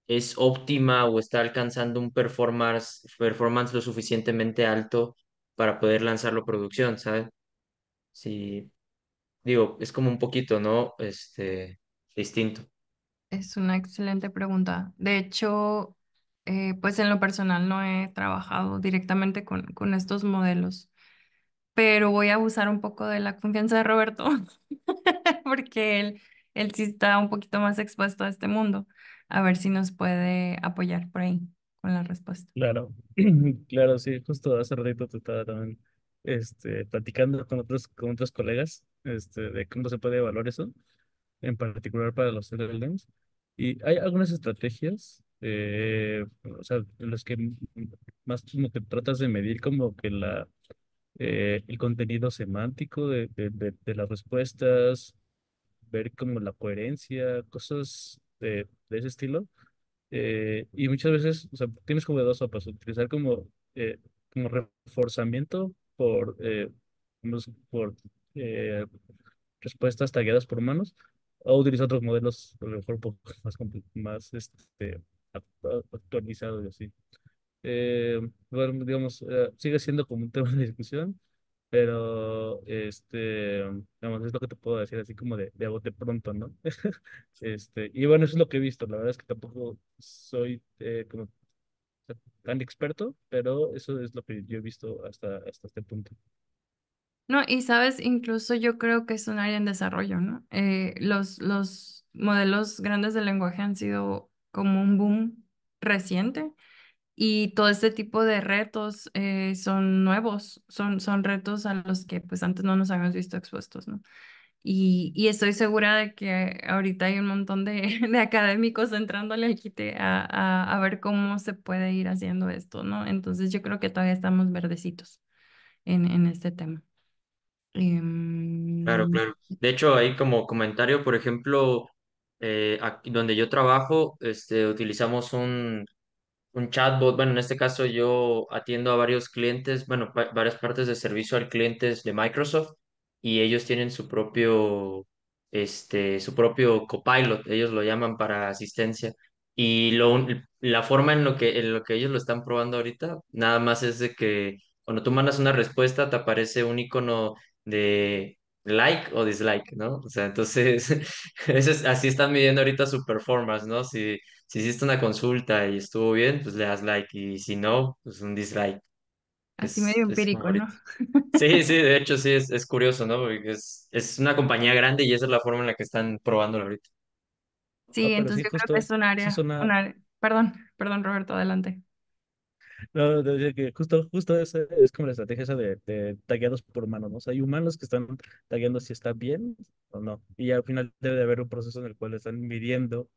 es óptima o está alcanzando un performance, performance lo suficientemente alto para poder lanzarlo a producción, ¿sabes? Sí. Digo, es como un poquito, ¿no? Este, distinto. Es una excelente pregunta. De hecho, eh, pues en lo personal no he trabajado directamente con, con estos modelos, pero voy a abusar un poco de la confianza de Roberto, porque él, él sí está un poquito más expuesto a este mundo. A ver si nos puede apoyar por ahí con la respuesta. Claro, claro, sí, justo hace ratito te estaba también este, platicando con otros, con otros colegas este, de cómo se puede evaluar eso, en particular para los LLMs. Y hay algunas estrategias, eh, o sea, en las que más como que tratas de medir como que la, eh, el contenido semántico de, de, de, las respuestas, ver como la coherencia, cosas de, ese estilo. Eh, y muchas veces, o sea, tienes como dos utilizar como, como reforzamiento por, por eh, respuestas talladas por humanos, o utilizar otros modelos, a lo mejor más, más este, actualizados y así. Eh, bueno, digamos, eh, sigue siendo como un tema de discusión, pero este, digamos, es lo que te puedo decir, así como de, de bote pronto, ¿no? este, y bueno, eso es lo que he visto, la verdad es que tampoco soy tan experto, pero eso es lo que yo he visto hasta, hasta este punto. No, y sabes, incluso yo creo que es un área en desarrollo, ¿no? Eh, los, los modelos grandes de lenguaje han sido como un boom reciente y todo este tipo de retos eh, son nuevos, son, son retos a los que pues antes no nos habíamos visto expuestos, ¿no? Y, y estoy segura de que ahorita hay un montón de, de académicos entrándole al a, a, a, ver cómo se puede ir haciendo esto, ¿no? Entonces yo creo que todavía estamos verdecitos en, en este tema. Claro, em, claro. De hecho, ahí como comentario, por ejemplo, eh, aquí donde yo trabajo, este, utilizamos un, un chatbot. Bueno, en este caso yo atiendo a varios clientes, bueno, varias partes de servicio al cliente de Microsoft y ellos tienen su propio, este, su propio copilot, ellos lo llaman para asistencia. Y lo, la forma en lo que, en lo que ellos lo están probando ahorita, nada más es de que cuando tú mandas una respuesta te aparece un icono de like o dislike, ¿no? O sea, entonces, eso así están midiendo ahorita su performance, ¿no? Si, si hiciste una consulta y estuvo bien, pues le das like y si no, pues un dislike. Así medio empírico, ¿no? Sí, sí, de hecho sí, es, es curioso, ¿no? Porque es, es, una compañía grande y esa es la forma en la que están probándolo ahorita. Sí, ah, entonces yo creo que es un área, Perdón, perdón Roberto, adelante. No, que justo, justo es como la estrategia esa de, de tagueados por humanos, ¿no? hay humanos que están tagueando si está bien o no. Y al final debe de haber un proceso en el cual están midiendo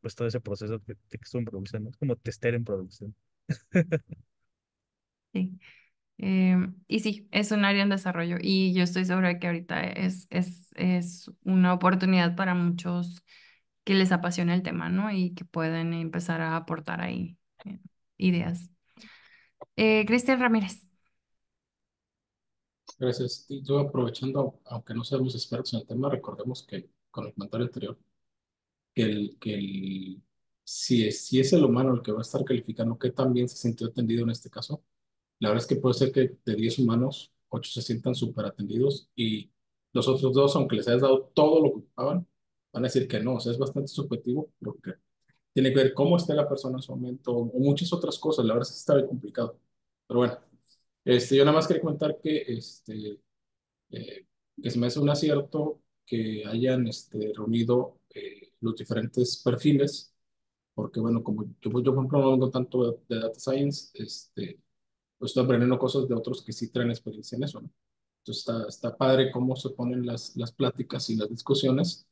pues todo ese proceso que, que estuvo en producción, Es como tester en producción. Sí. Em, y sí, es un área en desarrollo y yo estoy segura que ahorita es, es, es una oportunidad para muchos que les apasiona el tema, ¿no? Y que pueden empezar a aportar ahí. Eh, ideas. Eh, Cristian Ramírez. Gracias. Yo aprovechando, aunque no seamos expertos en el tema, recordemos que con el comentario anterior, que, el, que el, si, es, si es el humano el que va a estar calificando que también se sintió atendido en este caso, la verdad es que puede ser que de 10 humanos, 8 se sientan súper atendidos y los otros dos, aunque les hayas dado todo lo que ocupaban, van a decir que no. O sea, es bastante subjetivo porque tiene que ver cómo está la persona en su momento o muchas otras cosas. La verdad es que está complicado. Pero bueno, este, yo nada más quería comentar que, este, eh, que se me hace un acierto que hayan este, reunido eh, los diferentes perfiles, porque bueno, como yo, por ejemplo no vengo tanto de, Data Science, este, pues estoy aprendiendo cosas de otros que sí traen experiencia en eso, ¿no? Entonces está, está padre cómo se ponen las, las pláticas y las discusiones,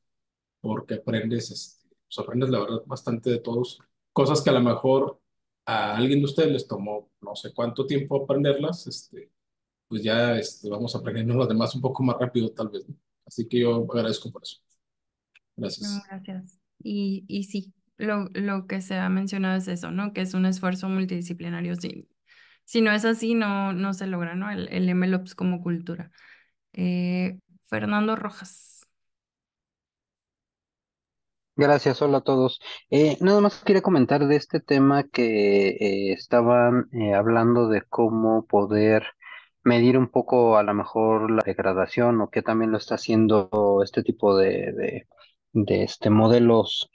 porque aprendes este, pues aprendes la verdad bastante de todos. Cosas que a lo mejor a alguien de ustedes les tomó no sé cuánto tiempo aprenderlas, este, pues ya este, vamos aprendiendo los las demás un poco más rápido tal vez. Así que yo agradezco por eso. Gracias. gracias. Y, y sí, lo, que se ha mencionado es eso, ¿no? Que es un esfuerzo multidisciplinario. Si, si no es así, no, no se logra, ¿no? El, el MLOps como cultura. Eh, Fernando Rojas. Gracias, hola a todos. Eh, nada más quería comentar de este tema que eh, estaban eh, hablando de cómo poder medir un poco a lo mejor la degradación o qué también lo está haciendo este tipo de, de, este modelos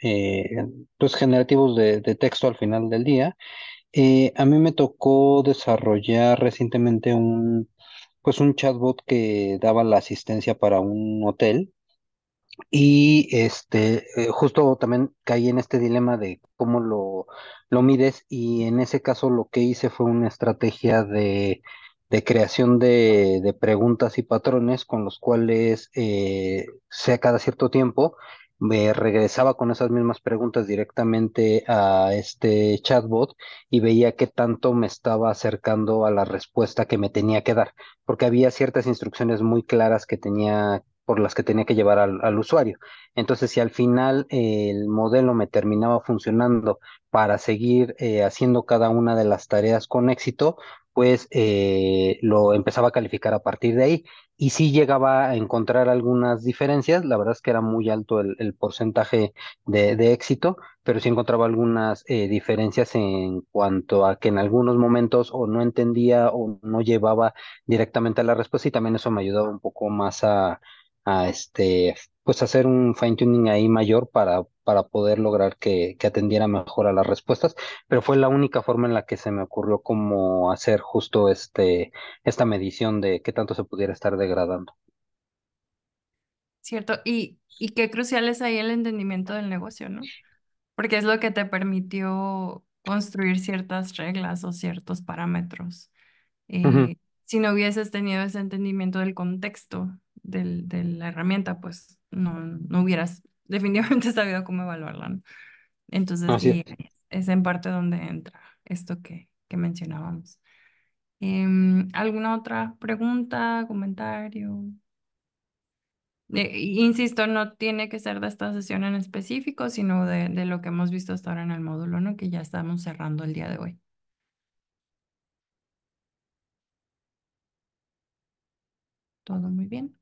pues generativos de, de, texto al final del día. a mí me tocó desarrollar recientemente un pues un chatbot que daba la asistencia para un hotel y este, eh, justo también caí en este dilema de cómo lo, lo mides y en ese caso lo que hice fue una estrategia de, de creación de, de, preguntas y patrones con los cuales, eh, sea cada cierto tiempo, me regresaba con esas mismas preguntas directamente a este chatbot y veía qué tanto me estaba acercando a la respuesta que me tenía que dar, porque había ciertas instrucciones muy claras que tenía por las que tenía que llevar al, usuario. Entonces, si al final eh, el modelo me terminaba funcionando para seguir eh, haciendo cada una de las tareas con éxito, pues eh, lo empezaba a calificar a partir de ahí. Y si sí llegaba a encontrar algunas diferencias, la verdad es que era muy alto el, porcentaje de, de, éxito, pero sí encontraba algunas diferencias en cuanto a que en algunos momentos o no entendía o no llevaba directamente a la respuesta y también eso me ayudaba un poco más a, a este, pues hacer un fine tuning ahí mayor para, para poder lograr que, atendiera mejor a las respuestas, pero fue la única forma en la que se me ocurrió cómo hacer justo este, esta medición de qué tanto se pudiera estar degradando. Cierto, y, y qué crucial es ahí el entendimiento del negocio, ¿no? Porque es lo que te permitió construir ciertas reglas o ciertos parámetros. Eh, si no hubieses tenido ese entendimiento del contexto, de la herramienta, pues no, no hubieras definitivamente sabido cómo evaluarla. Entonces, sí. es, en parte donde entra esto que, que mencionábamos. Em, ¿Alguna otra pregunta, comentario? Eh, insisto, no tiene que ser de esta sesión en específico, sino de, lo que hemos visto hasta ahora en el módulo, ¿no? Que ya estamos cerrando el día de hoy. Todo muy bien.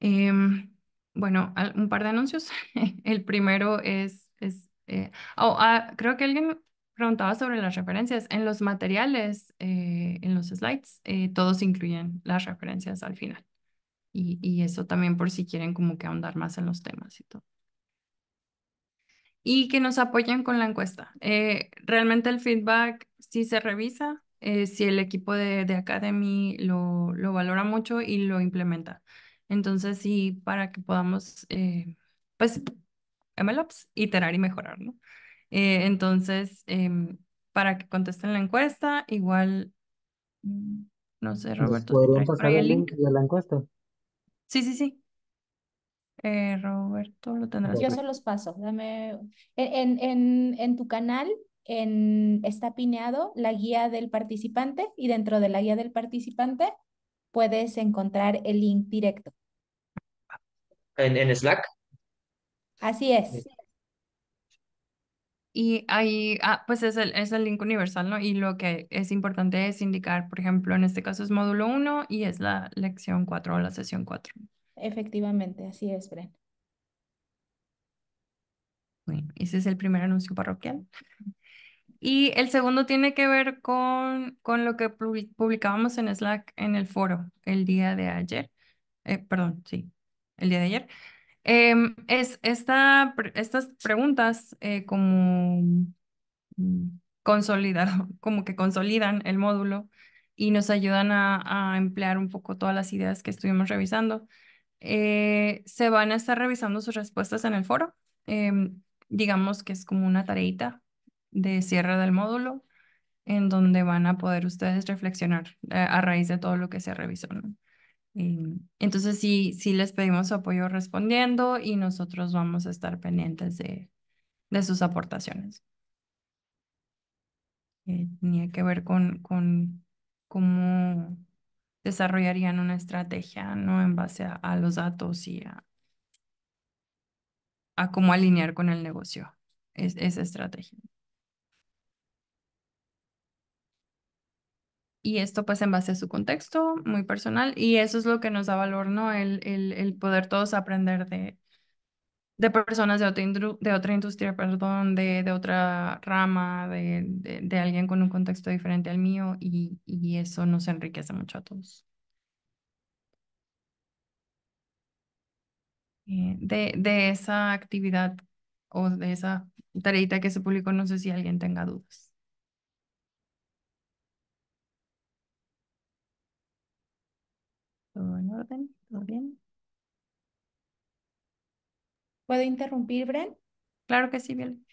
Em, bueno, un par de anuncios. El primero es, es eh, oh, ah, creo que alguien preguntaba sobre las referencias. En los materiales, eh, en los slides, eh, todos incluyen las referencias al final. Y, eso también por si quieren como que ahondar más en los temas y todo y que nos apoyen con la encuesta. realmente el feedback sí se revisa, si el equipo de, de Academy lo, valora mucho y lo implementa. Entonces, sí, para que podamos, eh, pues, MLOps, iterar y mejorar, ¿no? Eh, entonces, em, para que contesten la encuesta, igual, mm, no sé, Roberto. ¿Podrían pasar el link de la encuesta? Sí, sí, sí. Eh, Roberto, lo tendrás. Yo se los paso. Dame... En, en, en tu canal en, está pineado la guía del participante y dentro de la guía del participante puedes encontrar el link directo en, Slack. Así es. Y ahí, ah, pues es el, es el link universal, ¿no? Y lo que es importante es indicar, por ejemplo, en este caso es módulo 1 y es la lección 4 o la sesión 4. Efectivamente, así es, Bren. ese es el primer anuncio parroquial. Y el segundo tiene que ver con, con lo que publicábamos en Slack en el foro el día de ayer. Eh, perdón, sí, el día de ayer, em, es esta, estas preguntas eh, como mm, consolidado, como que consolidan el módulo y nos ayudan a, emplear un poco todas las ideas que estuvimos revisando. Eh, se van a estar revisando sus respuestas en el foro. Em, digamos que es como una tareita de cierre del módulo en donde van a poder ustedes reflexionar eh, a raíz de todo lo que se revisó. Em, entonces sí, les pedimos apoyo respondiendo y nosotros vamos a estar pendientes de, sus aportaciones. Eh, tenía que ver con, con cómo desarrollarían una estrategia, ¿no? En base a, los datos y a, cómo alinear con el negocio esa estrategia. Y esto pues en base a su contexto muy personal y eso es lo que nos da valor, ¿no? El, el, poder todos aprender de, personas de otra, de otra industria, perdón, de, de otra rama, de, alguien con un contexto diferente al mío y, eso nos enriquece mucho a todos. Eh, de, de esa actividad o de esa tareita que se publicó, no sé si alguien tenga dudas. bien. ¿Puedo interrumpir, Bren? Claro que sí, bien.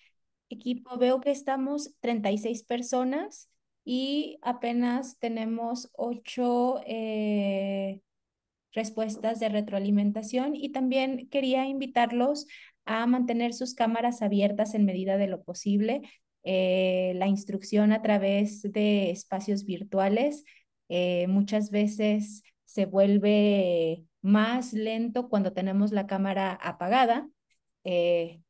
Equipo, veo que estamos 36 personas y apenas tenemos ocho eh, respuestas de retroalimentación y también quería invitarlos a mantener sus cámaras abiertas en medida de lo posible. Eh, la instrucción a través de espacios virtuales eh, muchas veces se vuelve más lento cuando tenemos la cámara apagada, eh,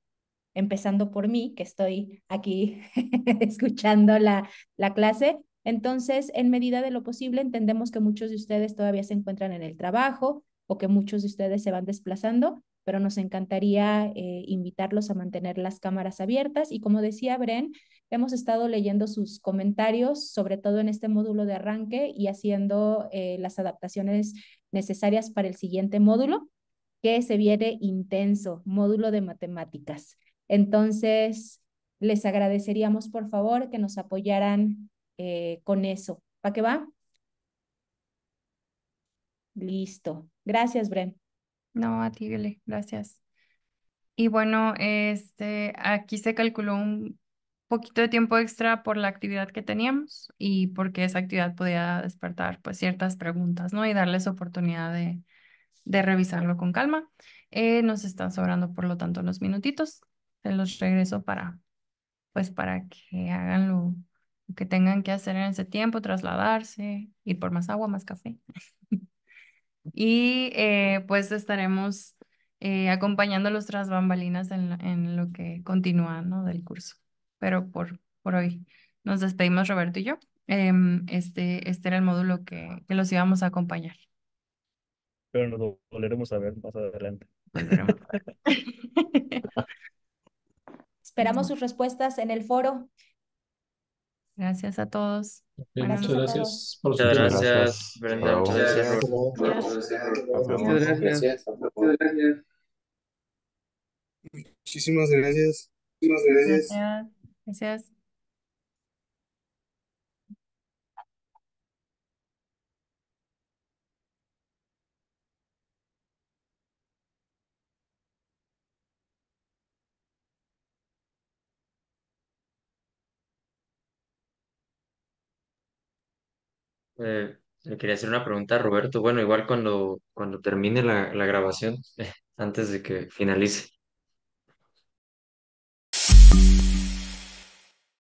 empezando por mí, que estoy aquí escuchando la, clase. Entonces, en medida de lo posible, entendemos que muchos de ustedes todavía se encuentran en el trabajo o que muchos de ustedes se van desplazando, pero nos encantaría eh, invitarlos a mantener las cámaras abiertas y como decía Bren, Hemos estado leyendo sus comentarios, sobre todo en este módulo de arranque y haciendo eh, las adaptaciones necesarias para el siguiente módulo, que se viene intenso, módulo de matemáticas. Entonces, les agradeceríamos, por favor, que nos apoyaran eh, con eso. ¿Para qué va? Listo. Gracias, Bren. No, a ti, Gracias. Y bueno, este, aquí se calculó un poquito de tiempo extra por la actividad que teníamos y porque esa actividad podía despertar pues ciertas preguntas, ¿no? Y darles oportunidad de, de revisarlo con calma. Eh, nos están sobrando, por lo tanto, unos minutitos. Se los regreso para, pues, para que hagan lo, que tengan que hacer en ese tiempo, trasladarse, ir por más agua, más café. y eh, pues estaremos eh, acompañándolos tras bambalinas en, en lo que continúa, ¿no? Del curso pero por, por hoy nos despedimos Roberto y yo. Em, este, este era el módulo que, que los íbamos a acompañar. Pero nos volveremos a ver más adelante. Esperamos sus respuestas en el foro. Gracias a todos. muchas gracias. Por muchas gracias, Brenda. Muchas gracias. Muchísimas gracias. Gracias. Eh, le quería hacer una pregunta a Roberto. Bueno, igual cuando, cuando termine la, la grabación, antes de que finalice.